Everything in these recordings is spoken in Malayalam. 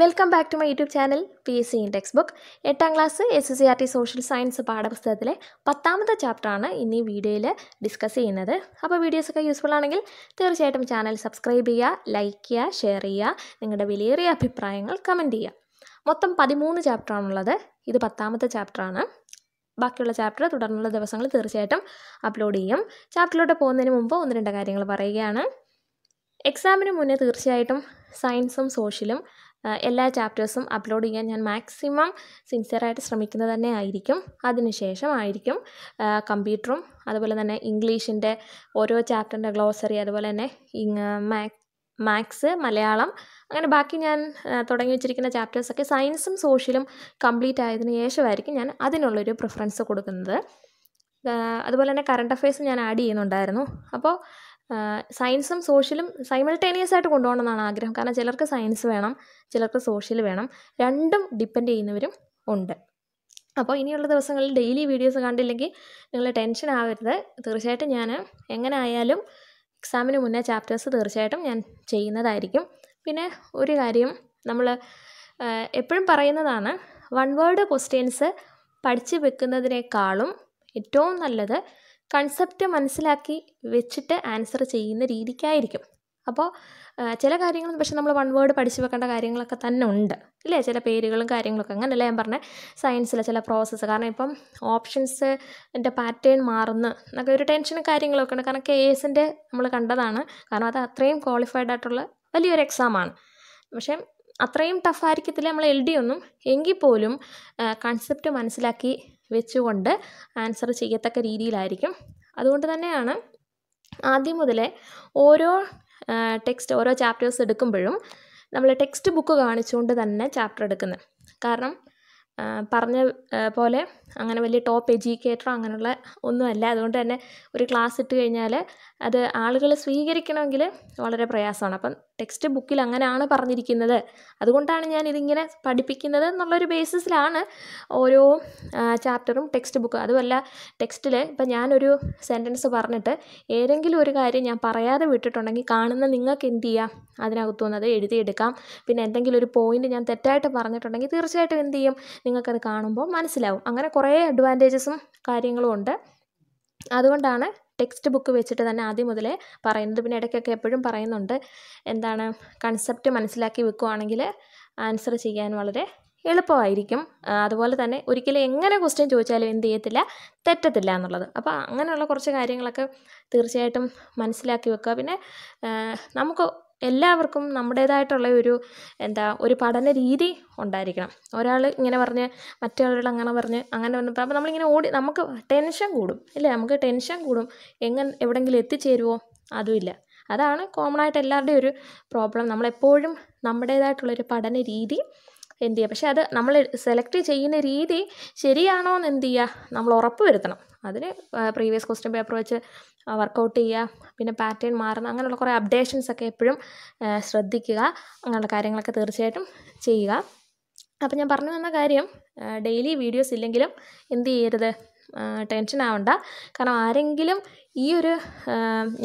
welcome back to my YouTube channel P S C in text book എട്ടാം class S C R T social science പാഠപുസ്തകത്തിലെ പത്താമത്തെ ചാപ്റ്ററാണ് ഇന്ന് ഈ വീഡിയോയിൽ ഡിസ്കസ് ചെയ്യുന്നത് അപ്പോൾ വീഡിയോസൊക്കെ യൂസ്ഫുൾ ആണെങ്കിൽ തീർച്ചയായിട്ടും ചാനൽ സബ്സ്ക്രൈബ് ചെയ്യുക ലൈക്ക് ചെയ്യുക ഷെയർ ചെയ്യുക നിങ്ങളുടെ വിലയേറിയ അഭിപ്രായങ്ങൾ കമൻറ്റ് ചെയ്യുക മൊത്തം പതിമൂന്ന് ചാപ്റ്ററാണുള്ളത് ഇത് പത്താമത്തെ ചാപ്റ്ററാണ് ബാക്കിയുള്ള ചാപ്റ്റർ തുടർന്നുള്ള ദിവസങ്ങളിൽ തീർച്ചയായിട്ടും അപ്ലോഡ് ചെയ്യും ചാപ്റ്ററിലോട്ട് പോകുന്നതിന് മുമ്പ് ഒന്ന് രണ്ട് കാര്യങ്ങൾ പറയുകയാണ് എക്സാമിന് മുന്നേ തീർച്ചയായിട്ടും സയൻസും സോഷ്യലും എല്ലാ ചാപ്റ്റേഴ്സും അപ്ലോഡ് ചെയ്യാൻ ഞാൻ മാക്സിമം സിൻസിയറായിട്ട് ശ്രമിക്കുന്നത് തന്നെ ആയിരിക്കും അതിനുശേഷം ആയിരിക്കും കമ്പ്യൂട്ടറും അതുപോലെ തന്നെ ഇംഗ്ലീഷിൻ്റെ ഓരോ ചാപ്റ്ററിൻ്റെ ഗ്ലോസറി അതുപോലെ തന്നെ മാത്സ് മലയാളം അങ്ങനെ ബാക്കി ഞാൻ തുടങ്ങി വെച്ചിരിക്കുന്ന ചാപ്റ്റേഴ്സൊക്കെ സയൻസും സോഷ്യലും കംപ്ലീറ്റ് ആയതിനു ശേഷമായിരിക്കും ഞാൻ അതിനുള്ളൊരു പ്രിഫറൻസ് കൊടുക്കുന്നത് അതുപോലെ തന്നെ കറണ്ട് അഫയേഴ്സ് ഞാൻ ആഡ് ചെയ്യുന്നുണ്ടായിരുന്നു അപ്പോൾ സയൻസും സോഷ്യലും സൈമൾട്ടേനിയസ് ആയിട്ട് കൊണ്ടുപോകണം എന്നാണ് ആഗ്രഹം കാരണം ചിലർക്ക് സയൻസ് വേണം ചിലർക്ക് സോഷ്യൽ വേണം രണ്ടും ഡിപ്പെൻഡ് ചെയ്യുന്നവരും ഉണ്ട് അപ്പോൾ ഇനിയുള്ള ദിവസങ്ങളിൽ ഡെയിലി വീഡിയോസ് കണ്ടില്ലെങ്കിൽ നിങ്ങൾ ടെൻഷൻ ആവരുത് തീർച്ചയായിട്ടും ഞാൻ എങ്ങനെ ആയാലും എക്സാമിന് മുന്നേ ചാപ്റ്റേഴ്സ് തീർച്ചയായിട്ടും ഞാൻ ചെയ്യുന്നതായിരിക്കും പിന്നെ ഒരു കാര്യം നമ്മൾ എപ്പോഴും പറയുന്നതാണ് വൺ വേർഡ് ക്വസ്റ്റ്യൻസ് പഠിച്ചു വെക്കുന്നതിനേക്കാളും ഏറ്റവും നല്ലത് കൺസെപ്റ്റ് മനസ്സിലാക്കി വെച്ചിട്ട് ആൻസർ ചെയ്യുന്ന രീതിക്കായിരിക്കും അപ്പോൾ ചില കാര്യങ്ങൾ പക്ഷെ നമ്മൾ വൺ വേർഡ് പഠിച്ചു വെക്കേണ്ട കാര്യങ്ങളൊക്കെ തന്നെ ഉണ്ട് ഇല്ലേ ചില പേരുകളും കാര്യങ്ങളൊക്കെ അങ്ങനെയല്ല ഞാൻ പറഞ്ഞ സയൻസിലെ ചില പ്രോസസ്സ് കാരണം ഇപ്പം ഓപ്ഷൻസ് എൻ്റെ പാറ്റേൺ മാറുന്ന എന്നൊക്കെ ഒരു ടെൻഷനും കാര്യങ്ങളൊക്കെ ഉണ്ട് കാരണം കെ എസിൻ്റെ നമ്മൾ കണ്ടതാണ് കാരണം അത് അത്രയും ക്വാളിഫൈഡ് ആയിട്ടുള്ള വലിയൊരു എക്സാമാണ് പക്ഷേ അത്രയും ടഫായിരിക്കത്തില്ല നമ്മൾ എൽ ഡി ഒന്നും എങ്കിൽ പോലും കൺസെപ്റ്റ് മനസ്സിലാക്കി വെച്ചുകൊണ്ട് ആൻസർ ചെയ്യത്തക്ക രീതിയിലായിരിക്കും അതുകൊണ്ട് തന്നെയാണ് ആദ്യം മുതലേ ഓരോ ടെക്സ്റ്റ് ഓരോ ചാപ്റ്റേഴ്സ് എടുക്കുമ്പോഴും നമ്മൾ ടെക്സ്റ്റ് ബുക്ക് കാണിച്ചുകൊണ്ട് തന്നെ ചാപ്റ്റർ എടുക്കുന്നത് കാരണം പറഞ്ഞ പോലെ അങ്ങനെ വലിയ ടോപ്പ് എജ്യൂക്കേറ്ററോ അങ്ങനെയുള്ള ഒന്നുമല്ല അതുകൊണ്ട് തന്നെ ഒരു ക്ലാസ് ഇട്ട് കഴിഞ്ഞാൽ അത് ആളുകൾ സ്വീകരിക്കണമെങ്കിൽ വളരെ പ്രയാസമാണ് അപ്പം ടെക്സ്റ്റ് ബുക്കിൽ അങ്ങനെയാണ് പറഞ്ഞിരിക്കുന്നത് അതുകൊണ്ടാണ് ഞാൻ ഇതിങ്ങനെ പഠിപ്പിക്കുന്നത് എന്നുള്ളൊരു ബേസിസിലാണ് ഓരോ ചാപ്റ്ററും ടെക്സ്റ്റ് ബുക്ക് അതുമല്ല ടെക്സ്റ്റിൽ ഇപ്പം ഞാനൊരു സെൻറ്റൻസ് പറഞ്ഞിട്ട് ഏതെങ്കിലും ഒരു കാര്യം ഞാൻ പറയാതെ വിട്ടിട്ടുണ്ടെങ്കിൽ കാണുന്ന നിങ്ങൾക്ക് എന്ത് ചെയ്യാം അതിനകത്തു അത് എഴുതിയെടുക്കാം പിന്നെ എന്തെങ്കിലും ഒരു പോയിന്റ് ഞാൻ തെറ്റായിട്ട് പറഞ്ഞിട്ടുണ്ടെങ്കിൽ തീർച്ചയായിട്ടും എന്ത് ചെയ്യും നിങ്ങൾക്കത് കാണുമ്പോൾ മനസ്സിലാവും അങ്ങനെ കുറേ അഡ്വാൻറ്റേജസും കാര്യങ്ങളും ഉണ്ട് അതുകൊണ്ടാണ് ടെക്സ്റ്റ് ബുക്ക് വെച്ചിട്ട് തന്നെ ആദ്യം മുതലേ പറയുന്നത് പിന്നെ ഇടയ്ക്കൊക്കെ എപ്പോഴും പറയുന്നുണ്ട് എന്താണ് കൺസെപ്റ്റ് മനസ്സിലാക്കി വെക്കുവാണെങ്കിൽ ആൻസർ ചെയ്യാൻ വളരെ എളുപ്പമായിരിക്കും അതുപോലെ തന്നെ ഒരിക്കലും എങ്ങനെ ക്വസ്റ്റ്യൻ ചോദിച്ചാലും എന്ത് ചെയ്യത്തില്ല തെറ്റത്തില്ല എന്നുള്ളത് അപ്പോൾ അങ്ങനെയുള്ള കുറച്ച് കാര്യങ്ങളൊക്കെ തീർച്ചയായിട്ടും മനസ്സിലാക്കി വെക്കുക പിന്നെ നമുക്ക് എല്ലാവർക്കും നമ്മുടേതായിട്ടുള്ള ഒരു എന്താ ഒരു പഠന രീതി ഉണ്ടായിരിക്കണം ഒരാൾ ഇങ്ങനെ പറഞ്ഞ് മറ്റൊരാൾ അങ്ങനെ പറഞ്ഞ് അങ്ങനെ വന്നപ്പോൾ അപ്പോൾ നമ്മളിങ്ങനെ ഓടി നമുക്ക് ടെൻഷൻ കൂടും ഇല്ലേ നമുക്ക് ടെൻഷൻ കൂടും എങ്ങനെ എവിടെയെങ്കിലും എത്തിച്ചേരുമോ അതുമില്ല അതാണ് കോമൺ ആയിട്ട് എല്ലാവരുടെയും ഒരു പ്രോബ്ലം നമ്മളെപ്പോഴും നമ്മുടേതായിട്ടുള്ളൊരു പഠന രീതി എന്ത് ചെയ്യുക പക്ഷേ അത് നമ്മൾ സെലക്ട് ചെയ്യുന്ന രീതി ശരിയാണോ എന്ന് എന്ത് ചെയ്യുക നമ്മൾ ഉറപ്പ് വരുത്തണം അതിന് പ്രീവിയസ് ക്വസ്റ്റ്യൻ പേപ്പർ വെച്ച് വർക്കൗട്ട് ചെയ്യുക പിന്നെ പാറ്റേൺ മാറുന്ന അങ്ങനെയുള്ള കുറേ അപ്ഡേഷൻസ് ഒക്കെ എപ്പോഴും ശ്രദ്ധിക്കുക അങ്ങനെയുള്ള കാര്യങ്ങളൊക്കെ തീർച്ചയായിട്ടും ചെയ്യുക അപ്പോൾ ഞാൻ പറഞ്ഞു തന്ന കാര്യം ഡെയിലി വീഡിയോസ് ഇല്ലെങ്കിലും എന്ത് ചെയ്യരുത് ടെൻഷൻ ആവണ്ട കാരണം ആരെങ്കിലും ഈ ഒരു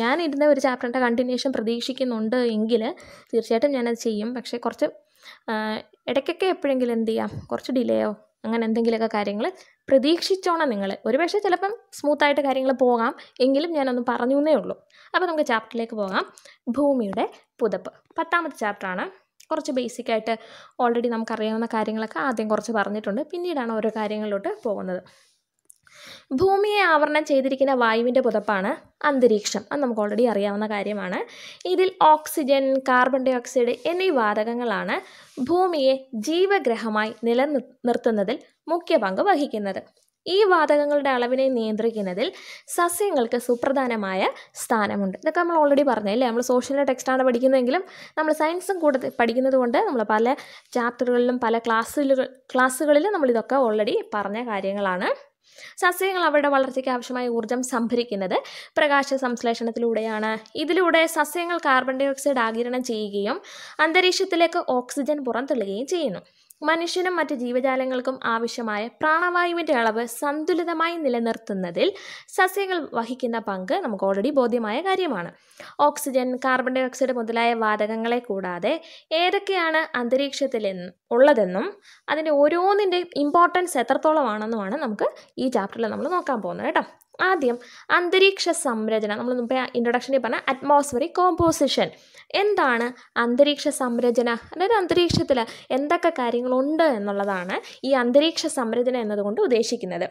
ഞാൻ ഇരുന്ന ഒരു ചാപ്റ്ററിൻ്റെ കണ്ടിന്യൂഷൻ പ്രതീക്ഷിക്കുന്നുണ്ട് എങ്കിൽ തീർച്ചയായിട്ടും ഞാനത് ചെയ്യും പക്ഷേ കുറച്ച് ഇടയ്ക്കൊക്കെ എപ്പോഴെങ്കിലും എന്ത് ചെയ്യാം കുറച്ച് ഡിലേയോ അങ്ങനെ എന്തെങ്കിലുമൊക്കെ കാര്യങ്ങൾ പ്രതീക്ഷിച്ചോണം നിങ്ങൾ ഒരുപക്ഷെ ചിലപ്പം സ്മൂത്തായിട്ട് കാര്യങ്ങൾ പോകാം എങ്കിലും ഞാനൊന്ന് പറഞ്ഞു എന്നേ ഉള്ളൂ അപ്പോൾ നമുക്ക് ചാപ്റ്ററിലേക്ക് പോകാം ഭൂമിയുടെ പുതപ്പ് പത്താമത്തെ ചാപ്റ്ററാണ് കുറച്ച് ബേസിക് ആയിട്ട് ഓൾറെഡി നമുക്കറിയാവുന്ന കാര്യങ്ങളൊക്കെ ആദ്യം കുറച്ച് പറഞ്ഞിട്ടുണ്ട് പിന്നീടാണ് ഓരോ കാര്യങ്ങളിലോട്ട് പോകുന്നത് ഭൂമിയെ ആവരണം ചെയ്തിരിക്കുന്ന വായുവിൻ്റെ പുതപ്പാണ് അന്തരീക്ഷം അത് നമുക്ക് ഓൾറെഡി അറിയാവുന്ന കാര്യമാണ് ഇതിൽ ഓക്സിജൻ കാർബൺ ഡൈ ഓക്സൈഡ് എന്നീ വാതകങ്ങളാണ് ഭൂമിയെ ജീവഗ്രഹമായി നിലനിർത്തുന്നതിൽ മുഖ്യ പങ്ക് വഹിക്കുന്നത് ഈ വാതകങ്ങളുടെ അളവിനെ നിയന്ത്രിക്കുന്നതിൽ സസ്യങ്ങൾക്ക് സുപ്രധാനമായ സ്ഥാനമുണ്ട് ഇതൊക്കെ നമ്മൾ ഓൾറെഡി പറഞ്ഞല്ലേ നമ്മൾ സോഷ്യൽ ടെക്സ്റ്റാണ് പഠിക്കുന്നതെങ്കിലും നമ്മൾ സയൻസും കൂടെ പഠിക്കുന്നത് കൊണ്ട് നമ്മൾ പല ചാപ്റ്ററുകളിലും പല ക്ലാസ്സുകളിൽ ക്ലാസ്സുകളിലും നമ്മളിതൊക്കെ ഓൾറെഡി പറഞ്ഞ കാര്യങ്ങളാണ് സസ്യങ്ങൾ അവരുടെ വളർച്ചയ്ക്ക് ആവശ്യമായ ഊർജ്ജം സംഭരിക്കുന്നത് പ്രകാശ സംശ്ലേഷണത്തിലൂടെയാണ് ഇതിലൂടെ സസ്യങ്ങൾ കാർബൺ ഡയോക്സൈഡ് ആകിരണം ചെയ്യുകയും അന്തരീക്ഷത്തിലേക്ക് ഓക്സിജൻ പുറന്തള്ളുകയും ചെയ്യുന്നു മനുഷ്യനും മറ്റ് ജീവജാലങ്ങൾക്കും ആവശ്യമായ പ്രാണവായുവിൻ്റെ അളവ് സന്തുലിതമായി നിലനിർത്തുന്നതിൽ സസ്യങ്ങൾ വഹിക്കുന്ന പങ്ക് നമുക്ക് ഓൾറെഡി ബോധ്യമായ കാര്യമാണ് ഓക്സിജൻ കാർബൺ ഡൈ ഓക്സൈഡ് മുതലായ വാതകങ്ങളെ കൂടാതെ ഏതൊക്കെയാണ് അന്തരീക്ഷത്തിൽ ഉള്ളതെന്നും അതിൻ്റെ ഓരോന്നിൻ്റെയും ഇമ്പോർട്ടൻസ് എത്രത്തോളമാണെന്നുമാണ് നമുക്ക് ഈ ചാപ്റ്ററിൽ നമ്മൾ നോക്കാൻ പോകുന്നത് കേട്ടോ ആദ്യം അന്തരീക്ഷ സംരചന നമ്മൾ ഇൻട്രൊഡക്ഷനിൽ പറഞ്ഞ അറ്റ്മോസ്ഫറിക് കോമ്പോസിഷൻ എന്താണ് അന്തരീക്ഷ സംരചന അതായത് അന്തരീക്ഷത്തിൽ എന്തൊക്കെ കാര്യങ്ങളുണ്ട് എന്നുള്ളതാണ് ഈ അന്തരീക്ഷ സംരചന എന്നതുകൊണ്ട് ഉദ്ദേശിക്കുന്നത്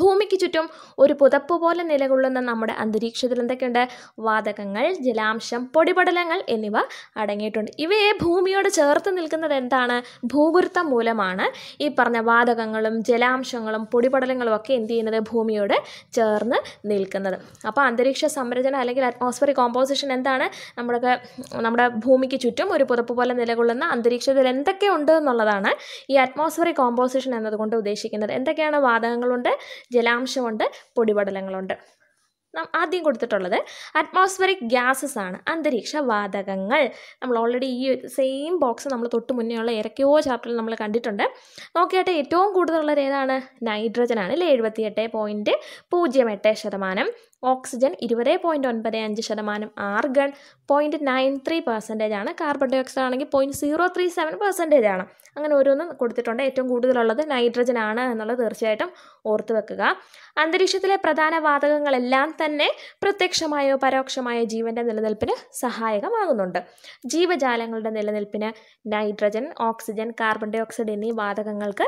ഭൂമിക്ക് ചുറ്റും ഒരു പുതപ്പ് പോലെ നിലകൊള്ളുന്ന നമ്മുടെ അന്തരീക്ഷത്തിൽ എന്തൊക്കെയുണ്ട് വാതകങ്ങൾ ജലാംശം പൊടിപടലങ്ങൾ എന്നിവ അടങ്ങിയിട്ടുണ്ട് ഇവയെ ഭൂമിയോട് ചേർത്ത് നിൽക്കുന്നത് എന്താണ് ഭൂഗുരുത്വം മൂലമാണ് ഈ പറഞ്ഞ വാതകങ്ങളും ജലാംശങ്ങളും പൊടിപടലങ്ങളും ഒക്കെ എന്ത് ചെയ്യുന്നത് ഭൂമിയോട് ചേർന്ന് നിൽക്കുന്നത് അപ്പോൾ അന്തരീക്ഷ സംരചന അല്ലെങ്കിൽ അറ്റ്മോസ്ഫിയറിക് കോമ്പോസിഷൻ എന്താണ് നമ്മുടെ നമ്മുടെ ഭൂമിക്ക് ചുറ്റും ഒരു പുതപ്പ് പോലെ നിലകൊള്ളുന്ന അന്തരീക്ഷത്തിൽ എന്തൊക്കെ ഉണ്ട് എന്നുള്ളതാണ് ഈ അറ്റ്മോസ്ഫിയറിക് കോമ്പോസിഷൻ എന്നതുകൊണ്ട് ഉദ്ദേശിക്കുന്നത് എന്തൊക്കെയാണ് വാതകങ്ങളുണ്ട് ജലാംശമുണ്ട് പൊടിപടലങ്ങളുണ്ട് ആദ്യം കൊടുത്തിട്ടുള്ളത് അറ്റ്മോസ്ഫിയറിക് ഗ്യാസസ് ആണ് അന്തരീക്ഷ വാതകങ്ങൾ നമ്മൾ ഓൾറെഡി ഈ സെയിം ബോക്സ് നമ്മൾ തൊട്ട് ഉള്ള ഇരക്കയോ ചാപ്റ്ററിൽ നമ്മൾ കണ്ടിട്ടുണ്ട് നോക്കിയാട്ടെ ഏറ്റവും കൂടുതലുള്ളത് ഏതാണ് നൈട്രജൻ ആണ് അല്ലേ എഴുപത്തിയെട്ട് പോയിൻറ്റ് പൂജ്യം എട്ട് ശതമാനം ഓക്സിജൻ ഇരുപത് പോയിൻറ്റ് ഒൻപത് അഞ്ച് ശതമാനം argon point nine three percentage ആണ് കാർബൺ ഡൈ ഓക്സൈഡ് ആണെങ്കിൽ point zero three seven percentage ആണ് അങ്ങനെ ഓരോന്നും കൊടുത്തിട്ടുണ്ട് ഏറ്റവും കൂടുതലുള്ളത് നൈട്രജൻ ആണ് എന്നുള്ളത് തീർച്ചയായിട്ടും ഓർത്തു വെക്കുക അന്തരീക്ഷത്തിലെ പ്രധാന വാതകങ്ങളെല്ലാം തന്നെ പ്രത്യക്ഷമായോ പരോക്ഷമായോ ജീവൻ്റെ നിലനിൽപ്പിന് സഹായകമാകുന്നുണ്ട് ജീവജാലങ്ങളുടെ നിലനിൽപ്പിന് nitrogen oxygen carbon dioxide എന്നീ വാതകങ്ങൾക്ക്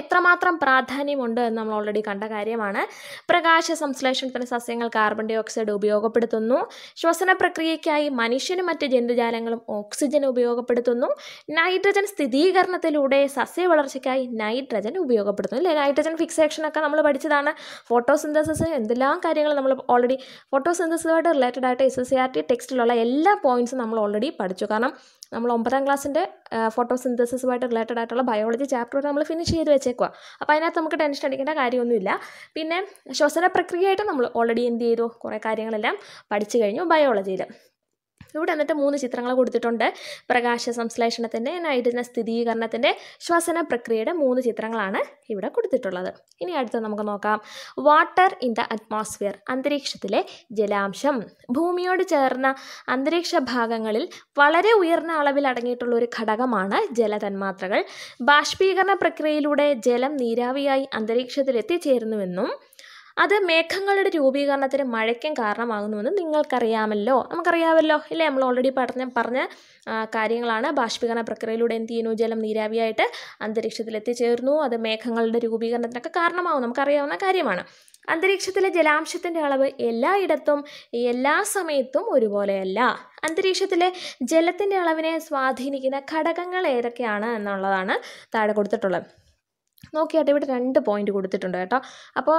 എത്രമാത്രം പ്രാധാന്യമുണ്ട് എന്ന് നമ്മൾ ഓൾറെഡി കണ്ട കാര്യമാണ് പ്രകാശ സംശ്ലേഷണത്തിന് സസ്യങ്ങൾ കാർബൺ ഡൈ ഓക്സൈഡ് ഉപയോഗപ്പെടുത്തുന്നു ശ്വസന പ്രക്രിയയ്ക്കായി മനുഷ്യനും മറ്റ് ജന്തുജാലങ്ങളും ഓക്സിജൻ ഉപയോഗപ്പെടുത്തുന്നു നൈട്രജൻ സ്ഥിരീകരണത്തിലൂടെ സസ്യ വളർച്ചയ്ക്കായി നൈട്രജൻ ഉപയോഗപ്പെടുത്തുന്നു അല്ലേ നൈട്രജൻ ഫിക്സേഷനൊക്കെ നമ്മൾ പഠിച്ചതാണ് ഫോട്ടോസിന്തസിസ് എന്തെല്ലാം കാര്യങ്ങൾ നമ്മൾ ഓൾറെഡി ഫോട്ടോസിന്തസിസുമായിട്ട് റിലേറ്റഡ് ആയിട്ട് S S C R T ടെക്സ്റ്റിലുള്ള എല്ലാ പോയിന്റ്സും നമ്മൾ ഓൾറെഡി പഠിച്ചു കാരണം നമ്മൾ ഒമ്പതാം ക്ലാസ്സിൻ്റെ ഫോട്ടോ സിന്തസിസുമായിട്ട് റിലേറ്റഡ് ആയിട്ടുള്ള ബയോളജി ചാപ്റ്റർ നമ്മൾ ഫിനിഷ് ചെയ്ത് വെച്ചേക്കുക അപ്പോൾ അതിനകത്ത് നമുക്ക് ടെൻഷൻ അടിക്കേണ്ട കാര്യമൊന്നുമില്ല പിന്നെ ശ്വസന പ്രക്രിയയായിട്ട് നമ്മൾ ഓൾറെഡി എന്ത് ചെയ്തു കുറേ കാര്യങ്ങളെല്ലാം പഠിച്ചു കഴിഞ്ഞു ബയോളജിയിൽ ഇവിടെ എന്നിട്ട് മൂന്ന് ചിത്രങ്ങൾ കൊടുത്തിട്ടുണ്ട് പ്രകാശ സംശ്ലേഷണത്തിൻ്റെ നൈട്രജന സ്ഥിരീകരണത്തിൻ്റെ ശ്വസന പ്രക്രിയയുടെ മൂന്ന് ചിത്രങ്ങളാണ് ഇവിടെ കൊടുത്തിട്ടുള്ളത് ഇനി അടുത്ത നമുക്ക് നോക്കാം വാട്ടർ ഇൻ ദ അറ്റ്മോസ്ഫിയർ അന്തരീക്ഷത്തിലെ ജലാംശം ഭൂമിയോട് ചേർന്ന അന്തരീക്ഷ ഭാഗങ്ങളിൽ വളരെ ഉയർന്ന അളവിൽ അടങ്ങിയിട്ടുള്ള ഒരു ഘടകമാണ് ജലതന്മാത്രകൾ ബാഷ്പീകരണ പ്രക്രിയയിലൂടെ ജലം നീരാവിയായി അന്തരീക്ഷത്തിൽ എത്തിച്ചേരുന്നുവെന്നും അത് മേഘങ്ങളുടെ രൂപീകരണത്തിന് മഴയ്ക്കും കാരണമാകുന്നുവെന്ന് നിങ്ങൾക്കറിയാമല്ലോ നമുക്കറിയാമല്ലോ ഇല്ലേ നമ്മൾ ഓൾറെഡി പറഞ്ഞ പറഞ്ഞ കാര്യങ്ങളാണ് ബാഷ്പീകരണ പ്രക്രിയയിലൂടെ എന്ത് ചെയ്യുന്നു ജലം നീരാവിയായിട്ട് അന്തരീക്ഷത്തിൽ എത്തിച്ചേർന്നു അത് മേഘങ്ങളുടെ രൂപീകരണത്തിനൊക്കെ കാരണമാകും നമുക്കറിയാവുന്ന കാര്യമാണ് അന്തരീക്ഷത്തിലെ ജലാംശത്തിൻ്റെ അളവ് എല്ലായിടത്തും എല്ലാ സമയത്തും ഒരുപോലെയല്ല അന്തരീക്ഷത്തിലെ ജലത്തിൻ്റെ അളവിനെ സ്വാധീനിക്കുന്ന ഘടകങ്ങൾ ഏതൊക്കെയാണ് എന്നുള്ളതാണ് താഴെ കൊടുത്തിട്ടുള്ളത് നോക്കിയാട്ട് ഇവിടെ രണ്ട് പോയിന്റ് കൊടുത്തിട്ടുണ്ട് കേട്ടോ അപ്പോൾ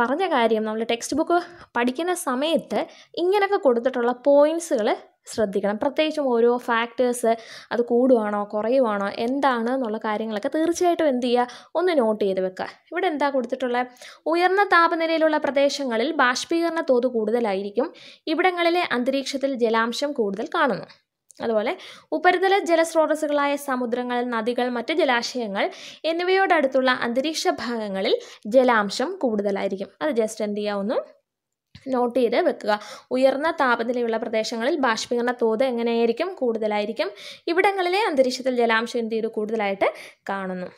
പറഞ്ഞ കാര്യം നമ്മൾ ടെക്സ്റ്റ് ബുക്ക് പഠിക്കുന്ന സമയത്ത് ഇങ്ങനെയൊക്കെ കൊടുത്തിട്ടുള്ള പോയിൻസുകൾ ശ്രദ്ധിക്കണം പ്രത്യേകിച്ചും ഓരോ ഫാക്ടേഴ്സ് അത് കൂടുവാണോ കുറയുവാണോ എന്താണ് എന്നുള്ള കാര്യങ്ങളൊക്കെ തീർച്ചയായിട്ടും എന്ത് ചെയ്യുക ഒന്ന് നോട്ട് ചെയ്ത് വെക്കുക ഇവിടെ എന്താ കൊടുത്തിട്ടുള്ളത് ഉയർന്ന താപനിലയിലുള്ള പ്രദേശങ്ങളിൽ ബാഷ്പീകരണ തോത് കൂടുതലായിരിക്കും ഇവിടങ്ങളിലെ അന്തരീക്ഷത്തിൽ ജലാംശം കൂടുതൽ കാണുന്നു അതുപോലെ ഉപരിതല ജലസ്രോതസ്സുകളായ സമുദ്രങ്ങൾ നദികൾ മറ്റ് ജലാശയങ്ങൾ എന്നിവയോടടുത്തുള്ള അന്തരീക്ഷ ഭാഗങ്ങളിൽ ജലാംശം കൂടുതലായിരിക്കും അത് ജസ്റ്റ് എന്ത് ചെയ്യാവുന്നു നോട്ട് ചെയ്ത് വെക്കുക ഉയർന്ന താപനിലയുള്ള പ്രദേശങ്ങളിൽ ബാഷ്പീകരണ തോത് എങ്ങനെയായിരിക്കും കൂടുതലായിരിക്കും ഇവിടങ്ങളിലെ അന്തരീക്ഷത്തിൽ ജലാംശം എന്ത് ചെയ്തു കൂടുതലായിട്ട് കാണുന്നു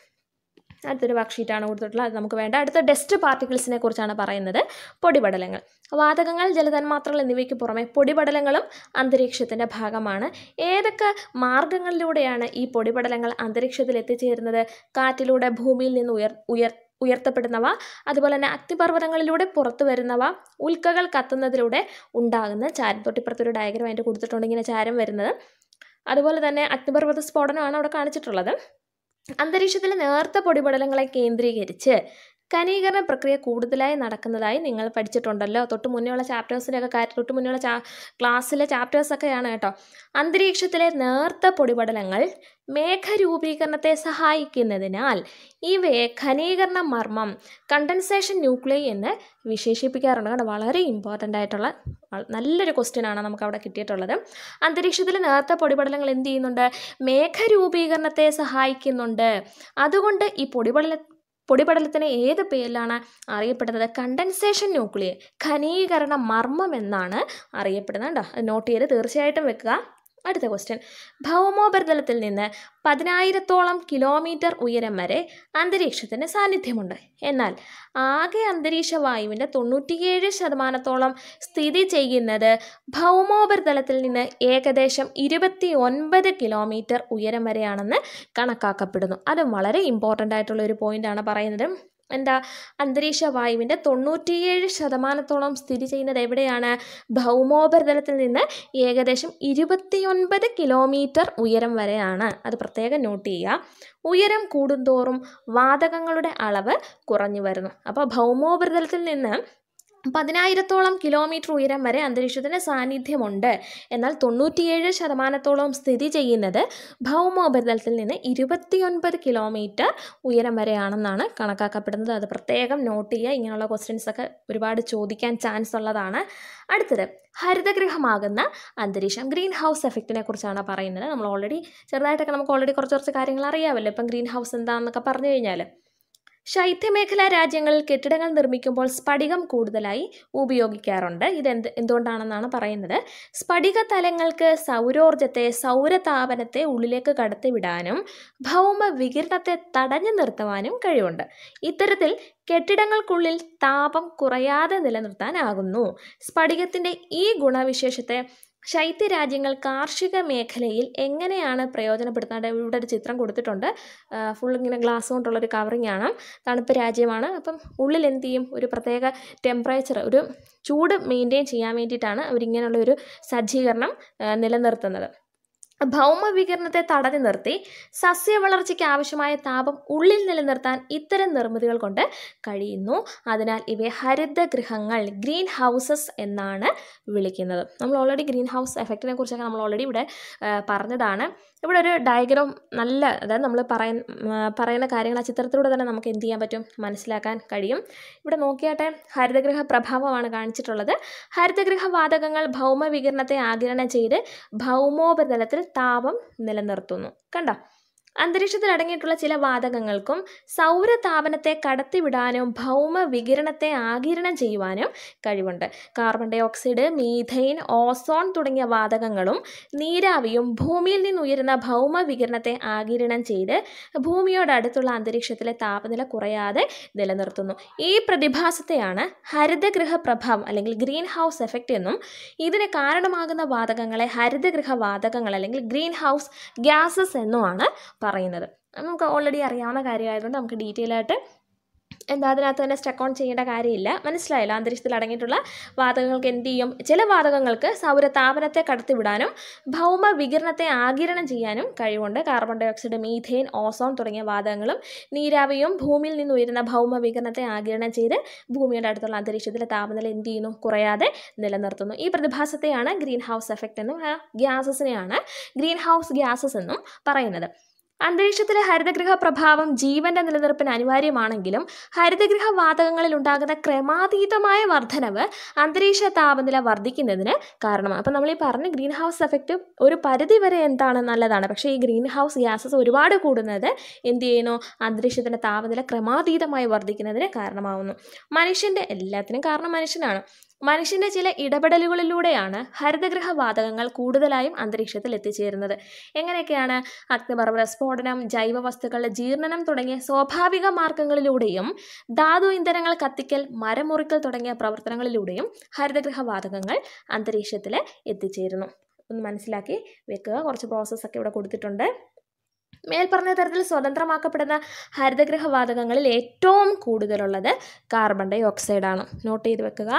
അടുത്തൊരു വർക്ക്ഷീറ്റാണ് കൊടുത്തിട്ടുള്ളത് അത് നമുക്ക് വേണ്ട അടുത്ത ഡസ്റ്റ് പാർട്ടിക്കിൾസിനെ കുറിച്ചാണ് പറയുന്നത് പൊടിപടലങ്ങൾ വാതകങ്ങൾ ജലതന്മാത്രകൾ എന്നിവയ്ക്ക് പുറമെ പൊടിപടലങ്ങളും അന്തരീക്ഷത്തിൻ്റെ ഭാഗമാണ് ഏതൊക്കെ മാർഗങ്ങളിലൂടെയാണ് ഈ പൊടിപടലങ്ങൾ അന്തരീക്ഷത്തിൽ എത്തിച്ചേരുന്നത് കാറ്റിലൂടെ ഭൂമിയിൽ നിന്ന് ഉയർ ഉയർ ഉയർത്തപ്പെടുന്നവ അതുപോലെ തന്നെ അഗ്നിപർവ്വതങ്ങളിലൂടെ പുറത്തു വരുന്നവ ഉൽക്കകൾ കത്തുന്നതിലൂടെ ഉണ്ടാകുന്ന ചാരം തൊട്ടിപ്പുറത്തൊരു ഡയഗ്രം അതിൻ്റെ കൊടുത്തിട്ടുണ്ട് ഇങ്ങനെ ചാരം വരുന്നത് അതുപോലെ തന്നെ അഗ്നിപർവ്വത സ്ഫോടനമാണ് അവിടെ കാണിച്ചിട്ടുള്ളത് അന്തരീക്ഷത്തിലെ നേർത്ത പൊടിപടലങ്ങളെ കേന്ദ്രീകരിച്ച് ഘനീകരണ പ്രക്രിയ കൂടുതലായി നടക്കുന്നതായി നിങ്ങൾ പഠിച്ചിട്ടുണ്ടല്ലോ തൊട്ട് മുന്നേയുള്ള ചാപ്റ്റേഴ്സിലൊക്കെ കാര്യം തൊട്ട് മുന്നേയുള്ള ചാ ക്ലാസ്സിലെ ചാപ്റ്റേഴ്സൊക്കെയാണ് കേട്ടോ അന്തരീക്ഷത്തിലെ നേർത്ത പൊടിപടലങ്ങൾ മേഘരൂപീകരണത്തെ സഹായിക്കുന്നതിനാൽ ഇവയെ ഘനീകരണ മർമ്മം കണ്ടൻസേഷൻ ന്യൂക്ലിയ എന്ന് വിശേഷിപ്പിക്കാറുണ്ട് കേട്ടോ വളരെ ഇമ്പോർട്ടൻ്റ് ആയിട്ടുള്ള നല്ലൊരു ക്വസ്റ്റ്യൻ ആണ് നമുക്ക് അവിടെ കിട്ടിയിട്ടുള്ളത് അന്തരീക്ഷത്തിൽ നേർത്ത പൊടിപടലങ്ങൾ എന്ത് ചെയ്യുന്നുണ്ട് മേഘരൂപീകരണത്തെ സഹായിക്കുന്നുണ്ട് അതുകൊണ്ട് ഈ പൊടിപടല പൊടിപടലത്തിന് ഏത് പേരിലാണ് അറിയപ്പെടുന്നത് കണ്ടൻസേഷൻ ന്യൂക്ലിയർ ഖനീകരണ മർമ്മം എന്നാണ് അറിയപ്പെടുന്നത് കേട്ടോ അത് നോട്ട് ചെയ്ത് തീർച്ചയായിട്ടും വെക്കുക അടുത്ത ക്വസ്റ്റ്യൻ ഭൗമോപരിതലത്തിൽ നിന്ന് പതിനായിരത്തോളം കിലോമീറ്റർ ഉയരം വരെ അന്തരീക്ഷത്തിന് സാന്നിധ്യമുണ്ട് എന്നാൽ ആകെ അന്തരീക്ഷ വായുവിൻ്റെ തൊണ്ണൂറ്റിയേഴ് ശതമാനത്തോളം സ്ഥിതി ചെയ്യുന്നത് ഭൗമോപരിതലത്തിൽ നിന്ന് ഏകദേശം ഇരുപത്തി ഒൻപത് കിലോമീറ്റർ ഉയരം വരെയാണെന്ന് കണക്കാക്കപ്പെടുന്നു അതും വളരെ ഇമ്പോർട്ടൻ്റ് ആയിട്ടുള്ള ഒരു പോയിൻ്റാണ് പറയുന്നത് എന്താ അന്തരീക്ഷ വായുവിൻ്റെ തൊണ്ണൂറ്റിയേഴ് ശതമാനത്തോളം സ്ഥിതി ചെയ്യുന്നത് എവിടെയാണ് ഭൗമോപരിതലത്തിൽ നിന്ന് ഏകദേശം ഇരുപത്തിയൊൻപത് കിലോമീറ്റർ ഉയരം വരെയാണ് അത് പ്രത്യേകം നോട്ട് ചെയ്യുക ഉയരം കൂടുന്തോറും വാതകങ്ങളുടെ അളവ് കുറഞ്ഞു വരുന്നു അപ്പോൾ ഭൗമോപരിതലത്തിൽ നിന്ന് പതിനായിരത്തോളം കിലോമീറ്റർ ഉയരം വരെ അന്തരീക്ഷത്തിന് സാന്നിധ്യമുണ്ട് എന്നാൽ തൊണ്ണൂറ്റിയേഴ് ശതമാനത്തോളം സ്ഥിതി ചെയ്യുന്നത് ഭൗമോപരിതലത്തിൽ നിന്ന് ഇരുപത്തിയൊൻപത് കിലോമീറ്റർ ഉയരം വരെയാണെന്നാണ് കണക്കാക്കപ്പെടുന്നത് അത് പ്രത്യേകം നോട്ട് ചെയ്യുക ഇങ്ങനെയുള്ള ക്വസ്റ്റ്യൻസൊക്കെ ഒരുപാട് ചോദിക്കാൻ ചാൻസ് ഉള്ളതാണ് അടുത്തത് ഹരിതഗൃഹമാകുന്ന അന്തരീക്ഷം ഗ്രീൻ ഹൗസ് എഫക്റ്റിനെ കുറിച്ചാണ് പറയുന്നത് നമ്മൾ ഓൾറെഡി ചെറുതായിട്ടൊക്കെ നമുക്ക് ഓൾറെഡി കുറച്ച് കുറച്ച് കാര്യങ്ങൾ അറിയാമല്ലോ ഇപ്പം ഗ്രീൻ ഹൗസ് എന്താണെന്നൊക്കെ പറഞ്ഞു കഴിഞ്ഞാൽ ശൈത്യമേഖലാ രാജ്യങ്ങളിൽ കെട്ടിടങ്ങൾ നിർമ്മിക്കുമ്പോൾ സ്പടികം കൂടുതലായി ഉപയോഗിക്കാറുണ്ട് ഇതെന്ത് എന്തുകൊണ്ടാണെന്നാണ് പറയുന്നത് സ്പടിക തലങ്ങൾക്ക് സൗരോർജത്തെ സൗരതാപനത്തെ ഉള്ളിലേക്ക് കടത്തിവിടാനും ഭൗമ വികിരണത്തെ തടഞ്ഞു നിർത്തുവാനും കഴിവുണ്ട് ഇത്തരത്തിൽ കെട്ടിടങ്ങൾക്കുള്ളിൽ താപം കുറയാതെ നിലനിർത്താനാകുന്നു സ്പടികത്തിൻ്റെ ഈ ഗുണവിശേഷത്തെ ശൈത്യരാജ്യങ്ങൾ കാർഷിക മേഖലയിൽ എങ്ങനെയാണ് പ്രയോജനപ്പെടുത്തുന്നത് ഇവിടെ ഒരു ചിത്രം കൊടുത്തിട്ടുണ്ട് ഫുൾ ഇങ്ങനെ ഗ്ലാസ് കൊണ്ടുള്ളൊരു കവറിങ് ആണ് തണുപ്പ് രാജ്യമാണ് അപ്പം ഉള്ളിൽ എന്ത് ചെയ്യും ഒരു പ്രത്യേക ടെമ്പറേച്ചർ ഒരു ചൂട് മെയിൻറ്റെയിൻ ചെയ്യാൻ വേണ്ടിയിട്ടാണ് അവരിങ്ങനെയുള്ള ഒരു സജ്ജീകരണം നിലനിർത്തുന്നത് ഭൗമവികിരണത്തെ തടഞ്ഞു നിർത്തി വളർച്ചയ്ക്ക് ആവശ്യമായ താപം ഉള്ളിൽ നിലനിർത്താൻ ഇത്തരം നിർമ്മിതികൾ കൊണ്ട് കഴിയുന്നു അതിനാൽ ഇവയെ ഹരിതഗൃഹങ്ങൾ ഗ്രീൻ ഹൗസസ് എന്നാണ് വിളിക്കുന്നത് നമ്മൾ ഓൾറെഡി ഗ്രീൻ ഹൗസ് എഫക്റ്റിനെ കുറിച്ചൊക്കെ നമ്മൾ ഓൾറെഡി ഇവിടെ പറഞ്ഞതാണ് ഇവിടെ ഒരു ഡയഗ്രാം നല്ല അതായത് നമ്മൾ പറയ പറയുന്ന കാര്യങ്ങൾ ആ ചിത്രത്തിലൂടെ തന്നെ നമുക്ക് എന്ത് ചെയ്യാൻ പറ്റും മനസ്സിലാക്കാൻ കഴിയും ഇവിടെ നോക്കിയാട്ടെ ഹരിതഗൃഹ പ്രഭാവമാണ് കാണിച്ചിട്ടുള്ളത് ഹരിതഗൃഹ വാതകങ്ങൾ ഭൗമ വികിരണത്തെ ആഗിരണം ചെയ്ത് ഭൗമോപരിതലത്തിൽ താപം നിലനിർത്തുന്നു കണ്ടോ അന്തരീക്ഷത്തിലടങ്ങിയിട്ടുള്ള ചില വാതകങ്ങൾക്കും സൗരതാപനത്തെ കടത്തിവിടാനും ഭൗമ വികിരണത്തെ ആകിരണം ചെയ്യുവാനും കഴിവുണ്ട് carbon dioxide methane ozone തുടങ്ങിയ വാതകങ്ങളും നീരാവിയും ഭൂമിയിൽ നിന്നുയരുന്ന ഭൗമ വികിരണത്തെ ആകിരണം ചെയ്ത് ഭൂമിയോട് അടുത്തുള്ള അന്തരീക്ഷത്തിലെ താപനില കുറയാതെ നിലനിർത്തുന്നു ഈ പ്രതിഭാസത്തെയാണ് ഹരിതഗൃഹ പ്രഭാവം അല്ലെങ്കിൽ ഗ്രീൻ ഹൗസ് എഫക്റ്റ് എന്നും ഇതിന് കാരണമാകുന്ന വാതകങ്ങളെ ഹരിതഗൃഹ വാതകങ്ങൾ അല്ലെങ്കിൽ ഗ്രീൻ ഹൗസ് ഗ്യാസസ് എന്നുമാണ് പറയുന്നത് നമുക്ക് ഓൾറെഡി അറിയാവുന്ന കാര്യമായതുകൊണ്ട് നമുക്ക് ഡീറ്റെയിൽ ആയിട്ട് എന്താ അതിനകത്ത് തന്നെ സ്റ്റക്ക് ഓൺ ചെയ്യേണ്ട കാര്യമില്ല മനസ്സിലായല്ലോ അന്തരീക്ഷത്തിൽ അടങ്ങിയിട്ടുള്ള വാതകങ്ങൾക്ക് എന്ത് ചെയ്യും ചില വാതകങ്ങൾക്ക് സൗരതാപനത്തെ കടത്തിവിടാനും ഭൗമ വികിരണത്തെ ആകിരണം ചെയ്യാനും കഴിവുണ്ട് കാർബൺ ഡയോക്സൈഡ് മീഥെയിൻ ഓസോൺ തുടങ്ങിയ വാതകങ്ങളും നീരാവിയും ഭൂമിയിൽ നിന്ന് ഉയരുന്ന ഭൗമ വികിരണത്തെ ആകിരണം ചെയ്ത് ഭൂമിയുടെ അടുത്തുള്ള അന്തരീക്ഷത്തിലെ താപനില എന്ത് ചെയ്യുന്നു കുറയാതെ നിലനിർത്തുന്നു ഈ പ്രതിഭാസത്തെയാണ് ഗ്രീൻ ഹൗസ് എഫക്റ്റ് എന്നും ഗ്യാസസിനെയാണ് ഗ്രീൻ ഹൗസ് ഗ്യാസസ് എന്നും പറയുന്നത് അന്തരീക്ഷത്തിലെ ഹരിതഗൃഹ പ്രഭാവം ജീവന്റെ നിലനിർപ്പിന് അനിവാര്യമാണെങ്കിലും ഹരിതഗൃഹ വാതകങ്ങളിൽ ഉണ്ടാകുന്ന ക്രമാതീതമായ വർധനവ് അന്തരീക്ഷ താപനില വർദ്ധിക്കുന്നതിന് കാരണമാണ് അപ്പം നമ്മൾ ഈ പറഞ്ഞ ഗ്രീൻ ഹൗസ് എഫക്റ്റ് ഒരു പരിധി വരെ എന്താണ് നല്ലതാണ് പക്ഷേ ഈ ഗ്രീൻ ഹൗസ് ഗ്യാസസ് ഒരുപാട് കൂടുന്നത് എന്ത് ചെയ്യുന്നു അന്തരീക്ഷത്തിൻ്റെ താപനില ക്രമാതീതമായി വർദ്ധിക്കുന്നതിന് കാരണമാവുന്നു മനുഷ്യൻ്റെ എല്ലാത്തിനും കാരണം മനുഷ്യനാണ് മനുഷ്യന്റെ ചില ഇടപെടലുകളിലൂടെയാണ് ഹരിതഗൃഹ വാതകങ്ങൾ കൂടുതലായും അന്തരീക്ഷത്തിൽ എത്തിച്ചേരുന്നത് എങ്ങനെയൊക്കെയാണ് അഗ്നിപർവ്വത സ്ഫോടനം ജൈവ വസ്തുക്കളുടെ ജീർണനം തുടങ്ങിയ സ്വാഭാവിക മാർഗങ്ങളിലൂടെയും ധാതു ഇന്ധനങ്ങൾ കത്തിക്കൽ മരമുറിക്കൽ തുടങ്ങിയ പ്രവർത്തനങ്ങളിലൂടെയും ഹരിതഗൃഹ വാതകങ്ങൾ അന്തരീക്ഷത്തിൽ എത്തിച്ചേരുന്നു ഒന്ന് മനസ്സിലാക്കി വെക്കുക കുറച്ച് പ്രോസസ്സൊക്കെ ഇവിടെ കൊടുത്തിട്ടുണ്ട് മേൽപ്പറഞ്ഞ തരത്തിൽ സ്വതന്ത്രമാക്കപ്പെടുന്ന ഹരിതഗ്രഹ വാതകങ്ങളിൽ ഏറ്റവും കൂടുതലുള്ളത് കാർബൺ ഡൈ ഓക്സൈഡാണ് നോട്ട് ചെയ്ത് വെക്കുക